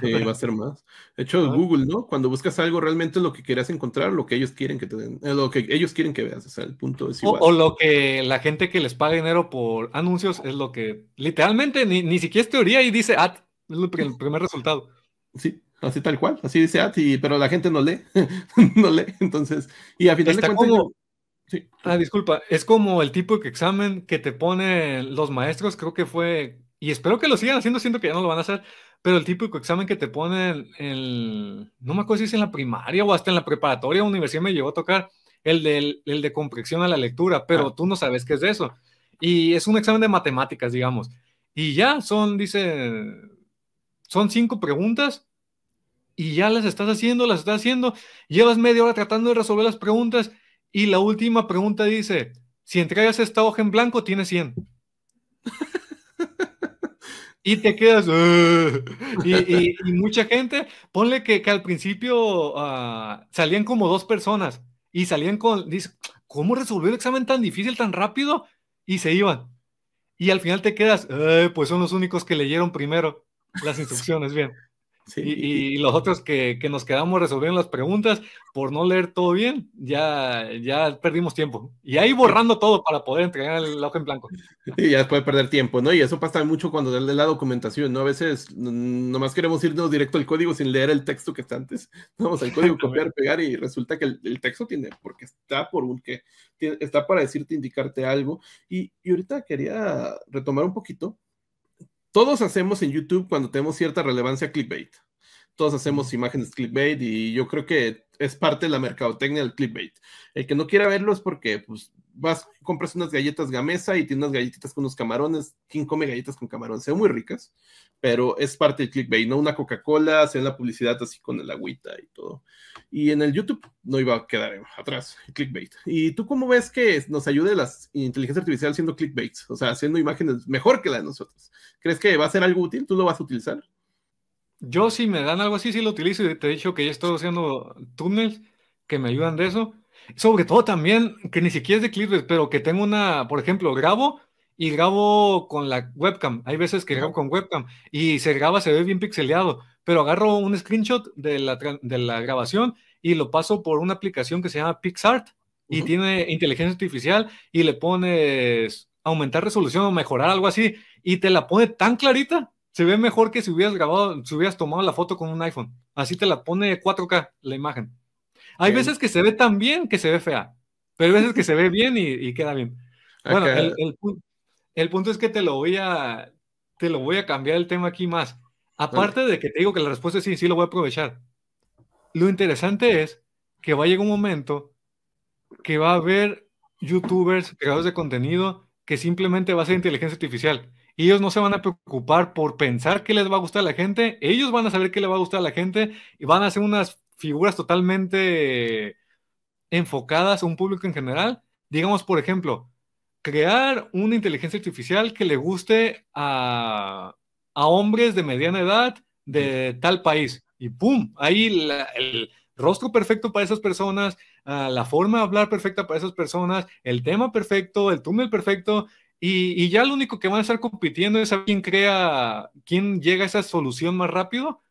Sí, va a ser más. De hecho, Google, ¿no? Cuando buscas algo, realmente lo que quieres encontrar, lo que ellos quieren que te eh, lo que ellos quieren que veas. O el punto O, lo que la gente que les paga dinero por anuncios es lo que literalmente ni, ni siquiera es teoría y dice, ah, es el primer resultado. Sí, así tal cual, así dice pero la gente no lee, no lee, entonces, y a final de cuentas... Como... Ah, disculpa, es como el tipo de examen que te ponen los maestros, creo que fue, y espero que lo sigan haciendo, siento que ya no lo van a hacer, pero el típico examen que te ponen no me acuerdo si es en la primaria o hasta en la preparatoria, universidad me llevó a tocar el de, el, de comprensión a la lectura, pero ah. tú no sabes qué es eso. Y es un examen de matemáticas, digamos. Y ya son, dice, son cinco preguntas y ya las estás haciendo, las estás haciendo, llevas media hora tratando de resolver las preguntas y la última pregunta dice, si entregas esta hoja en blanco, tienes 100. y te quedas. Ah". y, mucha gente, ponle que, al principio ah, salían como dos personas y salían con, dice, ¿cómo resolvió el examen tan difícil, tan rápido? Y se iban. Y al final te quedas, ah, pues son los únicos que leyeron primero las instrucciones, bien. Y, los otros que, que, nos quedamos resolviendo las preguntas por no leer todo bien, ya, ya perdimos tiempo. Y ahí borrando todo para poder entregar el hoja en blanco. Y ya puede perder tiempo, ¿no? Y eso pasa mucho cuando da la documentación, ¿no? A veces nomás queremos irnos directo al código sin leer el texto que está antes. Vamos al código, copiar, pegar y resulta que el, el, texto tiene, porque está por un que, está para decirte, indicarte algo. Y, y ahorita quería retomar un poquito todos hacemos en YouTube cuando tenemos cierta relevancia clickbait todos hacemos imágenes clickbait y yo creo que es parte de la mercadotecnia del clickbait. El que no quiera verlo es porque pues, vas, compras unas galletas gamesa y tienes unas galletitas con unos camarones. ¿Quién come galletas con camarón? Sean muy ricas, pero es parte del clickbait, ¿no? Una Coca-Cola, sea la publicidad así con el agüita y todo. Y en el YouTube no iba a quedar atrás, el clickbait. ¿Y tú cómo ves que nos ayude la inteligencia artificial haciendo clickbaits? O sea, haciendo imágenes mejor que las de nosotros. ¿Crees que va a ser algo útil? ¿Tú lo vas a utilizar? Yo si me dan algo así, sí lo utilizo y te he dicho que ya estoy haciendo túneles que me ayudan de eso. Sobre todo también, que ni siquiera es de clips pero que tengo una, por ejemplo, grabo y grabo con la webcam. Hay veces que grabo con webcam y se graba, se ve bien pixeleado, pero agarro un screenshot de la, de la grabación y lo paso por una aplicación que se llama PixArt y tiene inteligencia artificial y le pones aumentar resolución o mejorar algo así y te la pone tan clarita se ve mejor que si hubieras grabado, si hubieras tomado la foto con un iPhone. Así te la pone 4K la imagen. Hay veces que se ve tan bien que se ve fea, pero hay veces que se ve bien y, queda bien. Bueno, el, punto es que te lo voy a, te lo voy a cambiar el tema aquí más. Aparte de que te digo que la respuesta es sí, sí lo voy a aprovechar. Lo interesante es que va a llegar un momento que va a haber youtubers, creadores de contenido, que simplemente va a ser inteligencia artificial. Ellos no se van a preocupar por pensar qué les va a gustar a la gente, ellos van a saber qué les va a gustar a la gente y van a hacer unas figuras totalmente enfocadas a un público en general. Digamos, por ejemplo, crear una inteligencia artificial que le guste a, a hombres de mediana edad de tal país. Y ¡pum! Ahí el rostro perfecto para esas personas, ah, la forma de hablar perfecta para esas personas, el tema perfecto, el túnel perfecto, y, ya lo único que van a estar compitiendo es a quién crea, quién llega a esa solución más rápido.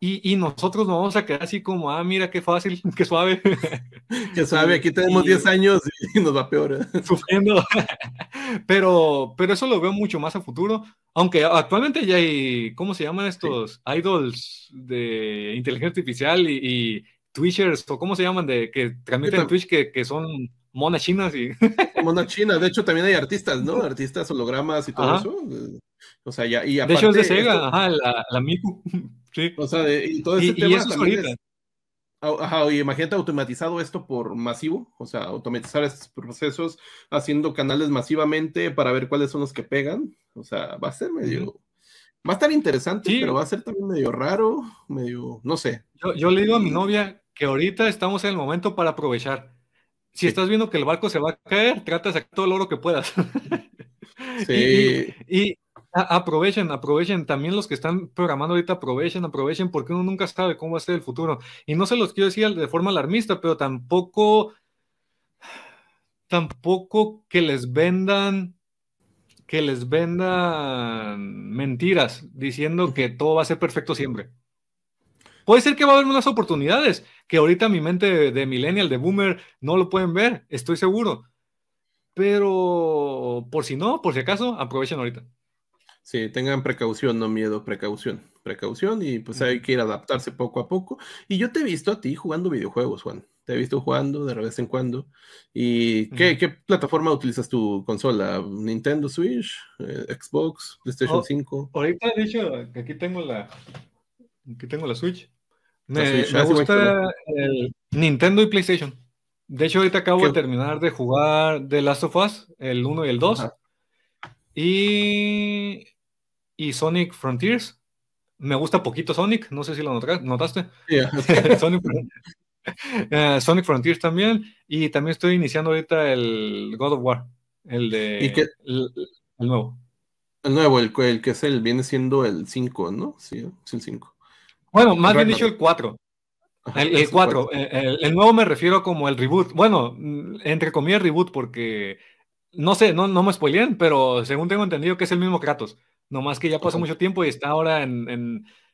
Y, nosotros nos vamos a quedar así como, ah, mira qué fácil, qué suave. Qué suave, eh, aquí tenemos 10 años y nos va peor. ¿eh? Sufriendo. Pero, pero eso lo veo mucho más a futuro. Aunque actualmente ya hay, ¿cómo se llaman estos idols de inteligencia artificial y, Twitchers o cómo se llaman, de que transmiten Twitch que, que son monas chinas y. monas chinas, de hecho también hay artistas, ¿no? Artistas, hologramas y todo eso. Eh, o sea, ya, y aparte, De hecho es de Sega, ajá, la, la Miku. Sí. O sea, y todo ese tema y es Ajá, y imagínate automatizado esto por masivo, o sea, automatizar estos procesos haciendo canales masivamente para ver cuáles son los que pegan. O sea, va a ser medio. Va a estar interesante, pero va a ser también medio raro, medio. No sé. yo le digo a mi novia que ahorita estamos en el momento para aprovechar si estás viendo que el barco se va a caer, trata de sacar todo el oro que puedas. sí. y, y aprovechen, aprovechen. También los que están programando ahorita, aprovechen, aprovechen, porque uno nunca sabe cómo va a ser el futuro. Y no se los quiero decir de forma alarmista, pero tampoco, tampoco que les vendan, que les vendan mentiras diciendo que todo va a ser perfecto siempre. Puede ser que va a haber unas oportunidades que ahorita mi mente de, millennial, de boomer, no lo pueden ver, estoy seguro. Pero por si no, por si acaso, aprovechen ahorita. Sí, tengan precaución, no miedo, precaución, precaución y pues hay que ir adaptarse poco a poco. Y yo te he visto a ti jugando videojuegos, Juan. Te he visto jugando de vez en cuando. ¿Y qué, plataforma utilizas tu consola? ¿Nintendo Switch? Eh, ¿Xbox? Oh, ¿PlayStation 5? Ahorita, dicho que aquí tengo la, aquí tengo la Switch. Me, gusta el Nintendo y PlayStation. De hecho, ahorita acabo de terminar de jugar The Last of Us, el 1 y el 2. Y, y Sonic Frontiers. Me gusta poquito Sonic, no sé si lo notaste. Eh, Sonic, Frontiers también. Y también estoy iniciando ahorita el God of War, el de... El, nuevo. El nuevo, el, el, que es el, viene siendo el 5, ¿no? Sí, es el 5. Bueno, más bien dicho el 4. El, 4. Eh, el, nuevo me refiero como el reboot. Bueno, mm, entre comillas reboot porque no sé, no, no me spoileen, pero según tengo entendido que es el mismo Kratos. Nomás que ya pasó mucho tiempo y está ahora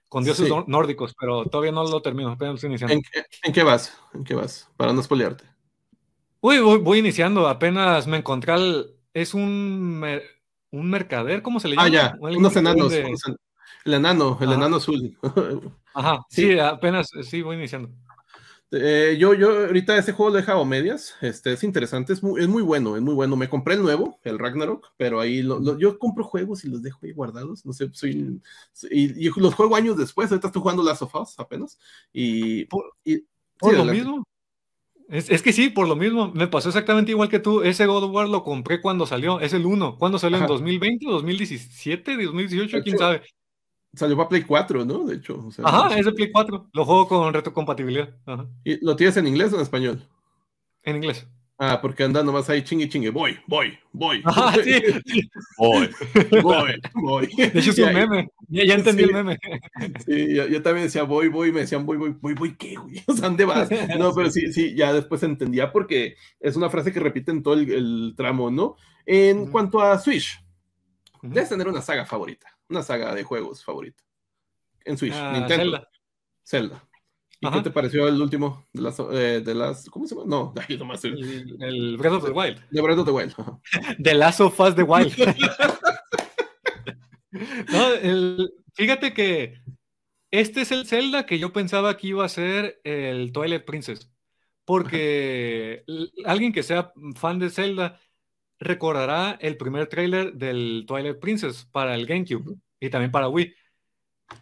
con dioses nórdicos, pero todavía no lo termino. Apenas iniciando. ¿En, qué, vas? ¿En qué vas? Para no spoilearte. Uy, voy, iniciando. Apenas me encontré al... Es un... un mercader, ¿cómo se le ah, llama? Ah, ya. Unos enanos. El enano, el enano azul. Ajá, sí, apenas, eh, sí, voy iniciando. Eh, yo, yo ahorita ese juego lo he dejado medias, este, es interesante, es muy, es muy bueno, es muy bueno. Me compré el nuevo, el Ragnarok, pero ahí yo compro juegos y los dejo ahí guardados, no sé, soy, y, los juego años después, ahorita estoy jugando las Us apenas, y... ¿Por, y, lo mismo? Es, es, que sí, por lo mismo, me pasó exactamente igual que tú, ese God of War lo compré cuando salió, es el 1, ¿cuándo salió? ¿En 2020, 2017, 2018? ¿Quién sabe? salió para Play 4, ¿no? De hecho. O sea, Ajá, es de Play 4. Lo juego con retrocompatibilidad. Ajá. ¿Y lo tienes en inglés o en español? En inglés. Ah, porque anda nomás ahí chingue chingue, voy, voy, voy. Ajá, ah, sí. Voy, voy, voy. De hecho es un meme, ya, entendí el meme. Sí, yo, también decía voy, voy, me decían voy, voy, voy, voy, ¿qué, güey? O sea, ¿dónde vas? No, pero sí, sí, ya después entendía porque es una frase que repite en todo el, tramo, ¿no? En cuanto a Switch, debes tener una saga favorita una saga de juegos favorita. En Switch, ah, Nintendo. Zelda. ¿Y qué te pareció el último de las, eh, de las ¿cómo se llama? No, aquí nomás el, Breath of the Wild. De Breath of the Wild. De Last of Us the Wild. fíjate que este es el Zelda que yo pensaba que iba a ser el Twilight Princess. Porque alguien que sea fan de Zelda recordará el primer tráiler del Twilight Princess para el GameCube y también para Wii,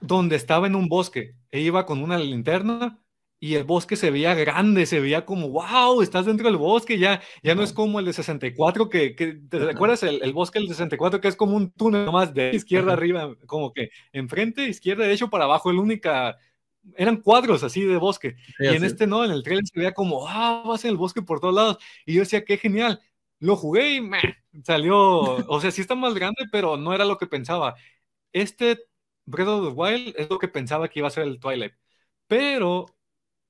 donde estaba en un bosque e iba con una linterna y el bosque se veía grande, se veía como, wow, estás dentro del bosque, ya, ya no es como el de 64, que, ¿te acuerdas? El, bosque del 64 que es como un túnel nomás de izquierda arriba, como que enfrente, izquierda, derecho, para abajo, el único, eran cuadros así de bosque. y en este no, en el trailer se veía como, ah, vas en el bosque por todos lados. Y yo decía, qué genial. Lo jugué y meh, salió, o sea, sí está más grande, pero no era lo que pensaba. Este Breath of the Wild es lo que pensaba que iba a ser el Twilight, pero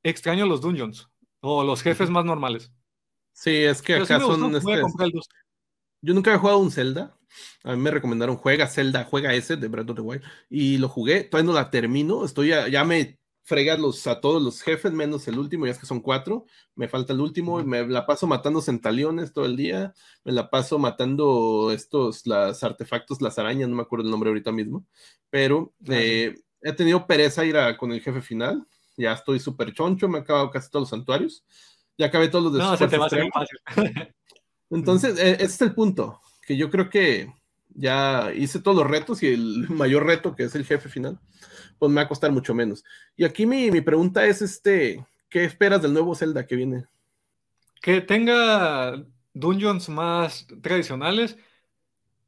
extraño los dungeons o los jefes más normales. Sí, es que este, Yo nunca había jugado un Zelda. A mí me recomendaron, juega Zelda, juega ese de Breath of the Wild. Y lo jugué, todavía no la termino. Estoy ya, ya me fregarlos a todos los jefes, menos el último, ya es que son cuatro, me falta el último, y me la paso matando centaliones todo el día, me la paso matando estos, los artefactos, las arañas, no me acuerdo el nombre ahorita mismo, pero ah, eh, he tenido pereza ir a, con el jefe final, ya estoy súper choncho, me he acabado casi todos los santuarios, ya acabé todos los Entonces, eh, ese es el punto, que yo creo que ya hice todos los retos y el mayor reto que es el jefe final, pues me va a costar mucho menos. Y aquí mi, pregunta es, este, ¿qué esperas del nuevo Zelda que viene? Que tenga dungeons más tradicionales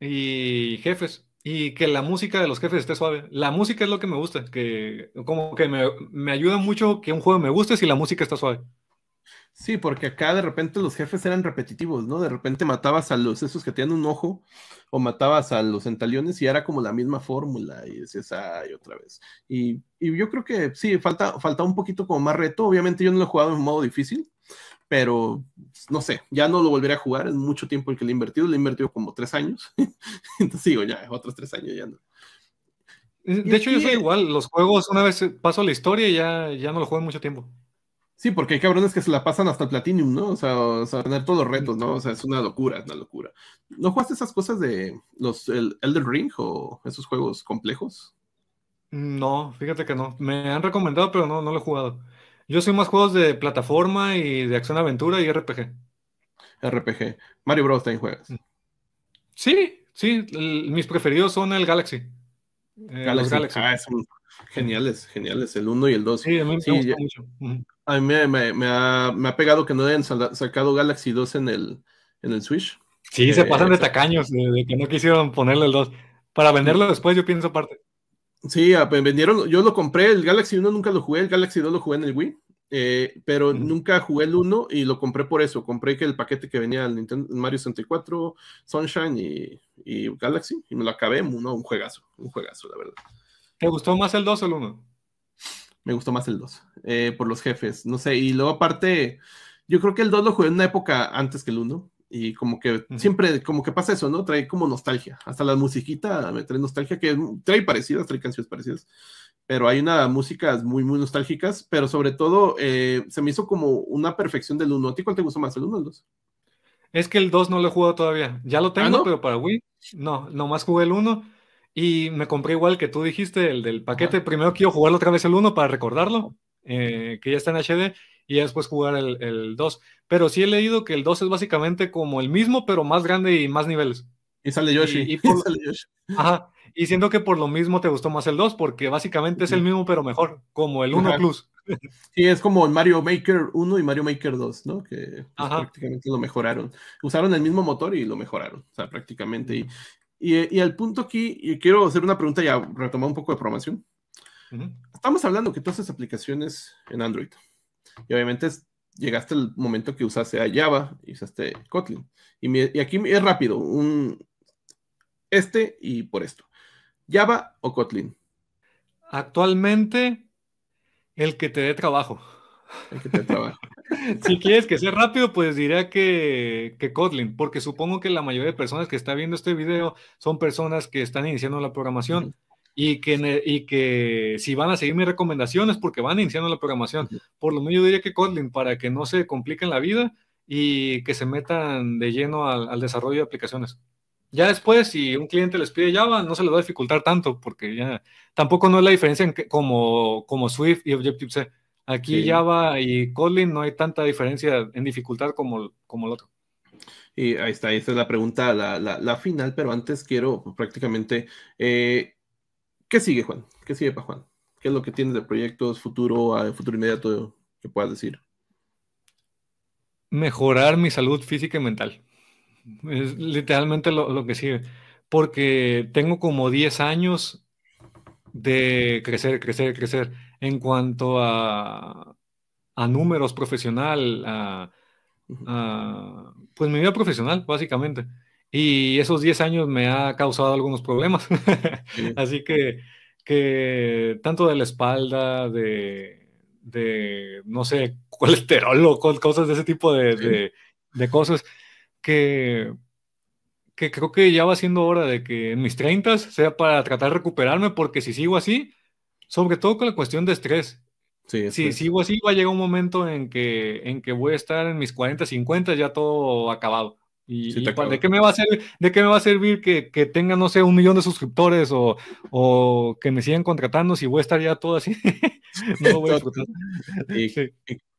y jefes. Y que la música de los jefes esté suave. La música es lo que me gusta, que como que me ayuda mucho que un juego me guste si la música está suave. Sí, porque acá de repente los jefes eran repetitivos, ¿no? De repente matabas a los esos que tenían un ojo o matabas a los entaliones y era como la misma fórmula y decías, ay, otra vez. Y, yo creo que sí, falta, falta un poquito como más reto. Obviamente yo no lo he jugado en modo difícil, pero pues, no sé, ya no lo volveré a jugar. Es mucho tiempo el que le he invertido, le he invertido como tres años. Entonces digo, ya, otros tres años ya no. De hecho, yo soy igual, los juegos, una vez paso la historia ya, ya no lo juego en mucho tiempo. Sí, porque hay cabrones que se la pasan hasta el Platinum, ¿no? O sea, tener todos los retos, ¿no? O sea, es una locura, es una locura. ¿No jugaste esas cosas de los el Ring o esos juegos complejos? Mm, no, fíjate que no. Me han recomendado, pero no, no lo he jugado. Yo soy más juegos de plataforma y de acción aventura y RPG. RPG. Mario Bros. también juegas. Mm. Sí, sí. mis preferidos son el Galaxy. Eh, Galaxy. Galaxy. Ah, es un Geniales, geniales, el 1 y el 2. Sí, me, sí, A mí me, ha, pegado que no hayan sacado Galaxy 2 en el, en el Switch. Sí, se eh, pasan de tacaños, de, que no quisieron ponerle el 2. Para venderlo después, yo pienso aparte. Sí, pues, vendieron, yo lo compré, el Galaxy 1 nunca lo jugué, el Galaxy 2 lo jugué en el Wii, eh, pero nunca jugué el 1 y lo compré por eso, compré que el paquete que venía al Mario 64, Sunshine y, Galaxy, y me lo acabé, uno un juegazo, un juegazo, la verdad. ¿Te gustó más el 2 o el 1? Me gustó más el 2, eh, por los jefes, no sé, y luego aparte, yo creo que el 2 lo jugué en una época antes que el 1, y como que siempre, como que pasa eso, ¿no? Trae como nostalgia, hasta la musiquita me trae nostalgia, que trae parecidas, trae canciones parecidas, pero hay una música muy, muy nostálgicas, pero sobre todo eh, se me hizo como una perfección del 1. ¿A ti cuál te gustó más, el 1 o el 2? Es que el 2 no lo he jugado todavía, ya lo ¿Ah, tengo, pero para Wii, no, nomás jugué el 1 y me compré igual que tú dijiste, el del paquete. Primero quiero jugarlo otra vez el 1 para recordarlo, eh, que ya está en HD, y después jugar el, 2. Pero sí he leído que el 2 es básicamente como el mismo, pero más grande y más niveles. Y sale Yoshi. Y, Ajá. Y siento que por lo mismo te gustó más el 2, porque básicamente es el mismo, pero mejor, como el 1 Plus. Sí, es como Mario Maker 1 y Mario Maker 2, ¿no? Que pues, prácticamente lo mejoraron. Usaron el mismo motor y lo mejoraron, o sea, prácticamente. Y eh, y, al punto aquí, quiero hacer una pregunta ya retomar un poco de programación. Estamos hablando que tú haces aplicaciones en Android. Y obviamente llegaste el momento que usaste a Java y usaste Kotlin. Y, aquí es rápido, este y por esto. Java o Kotlin. Actualmente, el que te dé trabajo. El que te dé trabajo. si quieres que sea rápido, pues diría que, Kotlin, porque supongo que la mayoría de personas que está viendo este video son personas que están iniciando la programación y que, y que si van a seguir mis recomendaciones, porque van iniciando la programación. Por lo menos yo diría que Kotlin, para que no se compliquen la vida y que se metan de lleno al, desarrollo de aplicaciones. Ya después, si un cliente les pide Java, no se les va a dificultar tanto, porque ya tampoco no es la diferencia en como, como Swift y Objective-C Aquí Java y Kotlin no hay tanta diferencia en dificultad como, como el otro. Y ahí está, esa es la pregunta, la, la, final, pero antes quiero prácticamente, eh, ¿qué sigue Juan? ¿Qué sigue para Juan? ¿Qué es lo que tienes de proyectos futuro, futuro inmediato que puedas decir? Mejorar mi salud física y mental. Es literalmente lo, lo que sigue. Porque tengo como 10 años de crecer, crecer, crecer en cuanto a, a números profesional, a, pues mi vida profesional, básicamente. Y esos 10 años me ha causado algunos problemas. Así que, que tanto de la espalda, de, de no sé, colesterol o cosas de ese tipo de, de, cosas, que que creo que ya va siendo hora de que en mis 30 sea para tratar de recuperarme, porque si sigo así, sobre todo con la cuestión de estrés. Sí, si sí, así, va a llegar un momento en que, en que voy a estar en mis 40, 50, ya todo acabado. Y, ¿de, qué me va a servir, ¿De qué me va a servir que, que tenga, no sé, un millón de suscriptores o, o, que me sigan contratando si voy a estar ya todo así? no voy a disfrutar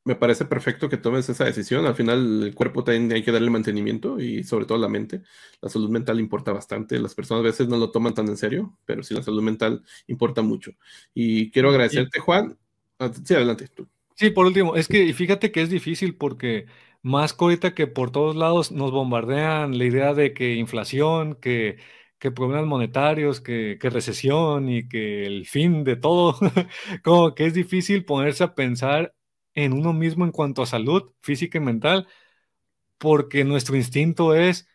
me parece perfecto que tomes esa decisión. Al final, el cuerpo también hay que darle mantenimiento y sobre todo la mente. La salud mental importa bastante. Las personas a veces no lo toman tan en serio, pero sí la salud mental importa mucho. Y quiero agradecerte, Juan. Ah, sí, adelante Sí, por último, es que fíjate que es difícil porque más que ahorita que por todos lados nos bombardean la idea de que inflación, que, problemas monetarios, que, que recesión y que el fin de todo, como que es difícil ponerse a pensar en uno mismo en cuanto a salud física y mental, porque nuestro instinto es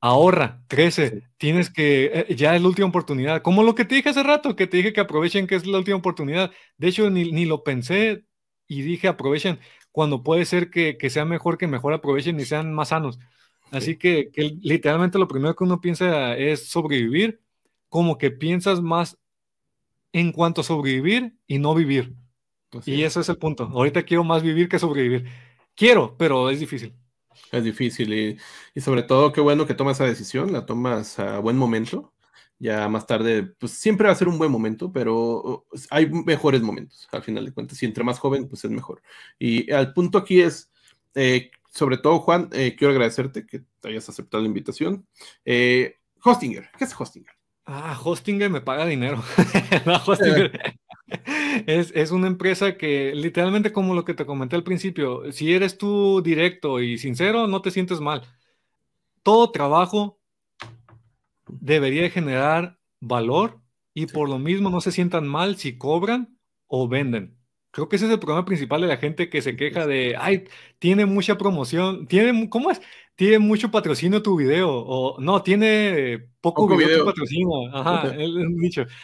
ahorra, crece, tienes que, eh, ya es la última oportunidad, como lo que te dije hace rato, que te dije que aprovechen que es la última oportunidad, de hecho ni, lo pensé y dije aprovechen, cuando puede ser que, que, sea mejor, que mejor aprovechen y sean más sanos. Así que, literalmente lo primero que uno piensa es sobrevivir, como que piensas más en cuanto a sobrevivir y no vivir. Pues y eso es el punto. Ahorita quiero más vivir que sobrevivir. Quiero, pero es difícil. Es difícil y, sobre todo qué bueno que tomas esa decisión, la tomas a buen momento. Ya más tarde, pues siempre va a ser un buen momento, pero hay mejores momentos, al final de cuentas. Y entre más joven, pues es mejor. Y al punto aquí es, eh, sobre todo Juan, eh, quiero agradecerte que hayas aceptado la invitación. Eh, Hostinger, ¿qué es Hostinger? Ah, Hostinger me paga dinero. Hostinger. Es, es, una empresa que literalmente como lo que te comenté al principio, si eres tú directo y sincero, no te sientes mal. Todo trabajo debería generar valor y por lo mismo no se sientan mal si cobran o venden. Creo que ese es el problema principal de la gente que se queja de, ay, tiene mucha promoción, tiene, ¿cómo es? Tiene mucho patrocinio tu video, o no, tiene poco, patrocinio, ajá,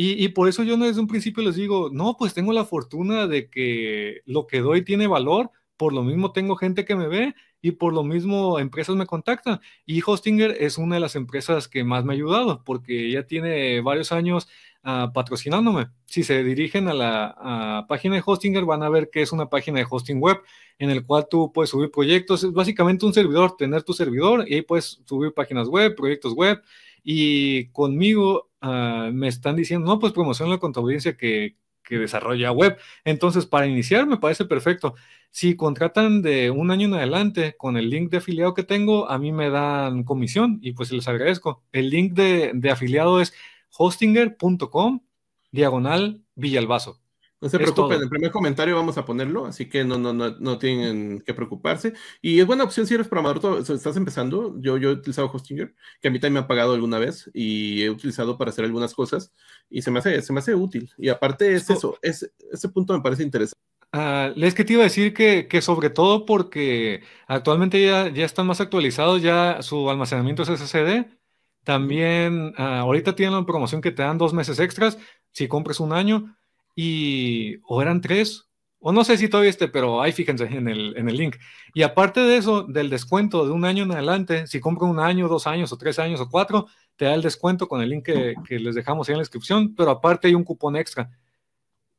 Y, por eso yo desde un principio les digo, no, pues tengo la fortuna de que lo que doy tiene valor, por lo mismo tengo gente que me ve y por lo mismo empresas me contactan. Y Hostinger es una de las empresas que más me ha ayudado porque ya tiene varios años ah, patrocinándome. Si se dirigen a la página de Hostinger van a ver que es una página de hosting web en el cual tú puedes subir proyectos. Es básicamente un servidor, tener tu servidor y ahí puedes subir páginas web, proyectos web. Y conmigo Ah, me están diciendo, no, pues promoción la contabilidad que, desarrolla web. Entonces, para iniciar, me parece perfecto. Si contratan de un año en adelante con el link de afiliado que tengo, a mí me dan comisión y pues les agradezco. El link de, de afiliado es hostinger.com diagonal Villalbazo. No se preocupen, el primer comentario vamos a ponerlo, así que no, no, no, no tienen que preocuparse. Y es buena opción si eres programador, estás empezando. Yo, yo he utilizado Hostinger, que a mí también me ha pagado alguna vez y he utilizado para hacer algunas cosas y se me hace, se me hace útil. Y aparte es eso, es, ese punto me parece interesante. Les ah, que te iba a decir que, que sobre todo porque actualmente ya, ya, están más actualizados, ya su almacenamiento es SSD. También ah, ahorita tienen la promoción que te dan dos meses extras si compras un año y o eran tres, o no sé si todavía este, pero ahí fíjense en el, en el link. Y aparte de eso, del descuento de un año en adelante, si compro un año, dos años, o tres años, o cuatro, te da el descuento con el link que, que les dejamos ahí en la descripción, pero aparte hay un cupón extra.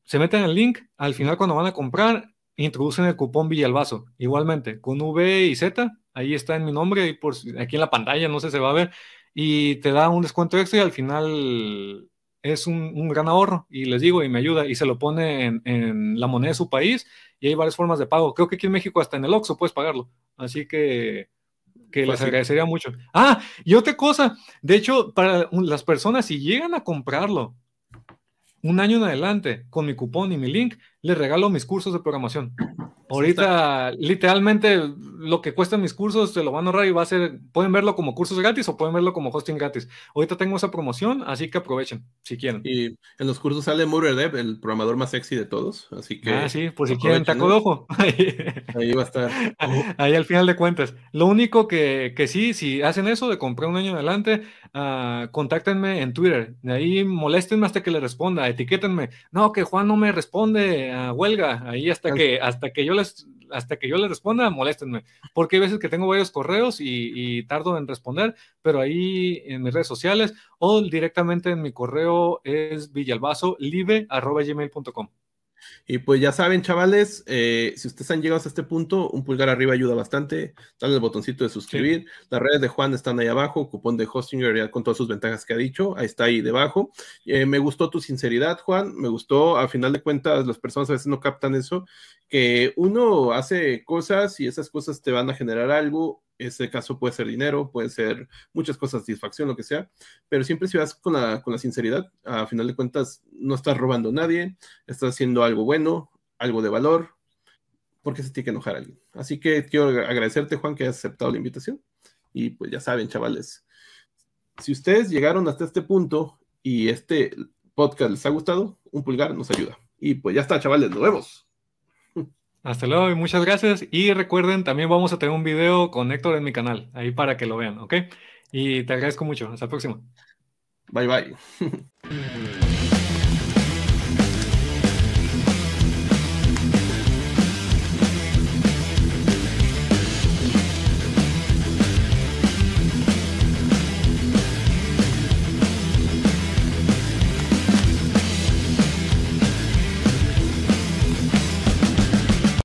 Se meten el link, al final cuando van a comprar, introducen el cupón Villalbazo. Igualmente, con V y Z, ahí está en mi nombre, y por, aquí en la pantalla, no sé, se va a ver, y te da un descuento extra y al final es un, gran ahorro y les digo, y me ayuda, y se lo pone en, la moneda de su país y hay varias formas de pago. Creo que aquí en México hasta en el Oxxo puedes pagarlo. Así que, que les agradecería mucho. Ah, y otra cosa, de hecho, para las personas, si llegan a comprarlo un año en adelante con mi cupón y mi link, les regalo mis cursos de programación. Ahorita, literalmente, lo que cuestan mis cursos se lo van a ahorrar y va a ser, pueden verlo como cursos gratis o pueden verlo como hosting gratis. Ahorita tengo esa promoción, así que aprovechen si quieren. Y en los cursos sale Dev, el programador más sexy de todos, así que. Ah, sí, pues si quieren taco de ¿eh? ojo. Ahí va a estar. Ahí al final de cuentas. Lo único que, sí, si hacen eso de comprar un año adelante, uh, contáctenme en Twitter. De ahí moléstenme hasta que le responda, etiquétenme. No, que Juan no me responde, huelga, ahí hasta que, hasta que yo les, hasta que yo les responda, moléstenme, porque hay veces que tengo varios correos y, tardo en responder, pero ahí en mis redes sociales o directamente en mi correo es villalbazo libre arroba, gmail.com y pues ya saben, chavales, eh, si ustedes han llegado hasta este punto, un pulgar arriba ayuda bastante. Dale el botoncito de suscribir. Las redes de Juan están ahí abajo, cupón de Hostinger con todas sus ventajas que ha dicho, ahí está ahí debajo. Eh, me gustó tu sinceridad, Juan. Me gustó, a final de cuentas, las personas a veces no captan eso, que uno hace cosas y esas cosas te van a generar algo ese caso puede ser dinero, puede ser muchas cosas, satisfacción, lo que sea, pero siempre si vas con la, sinceridad, a final de cuentas no estás robando a nadie, estás haciendo algo bueno, algo de valor, porque se tiene que enojar a alguien. Así que quiero agradecerte, Juan, que has aceptado la invitación. Y pues ya saben, chavales, si ustedes llegaron hasta este punto y este podcast les ha gustado, un pulgar nos ayuda. Y pues ya está, chavales, nos vemos. Hasta luego y muchas gracias. Y recuerden, también vamos a tener un video con Héctor en mi canal, ahí para que lo vean, ¿ok? Y te agradezco mucho. Hasta la próxima. Bye bye.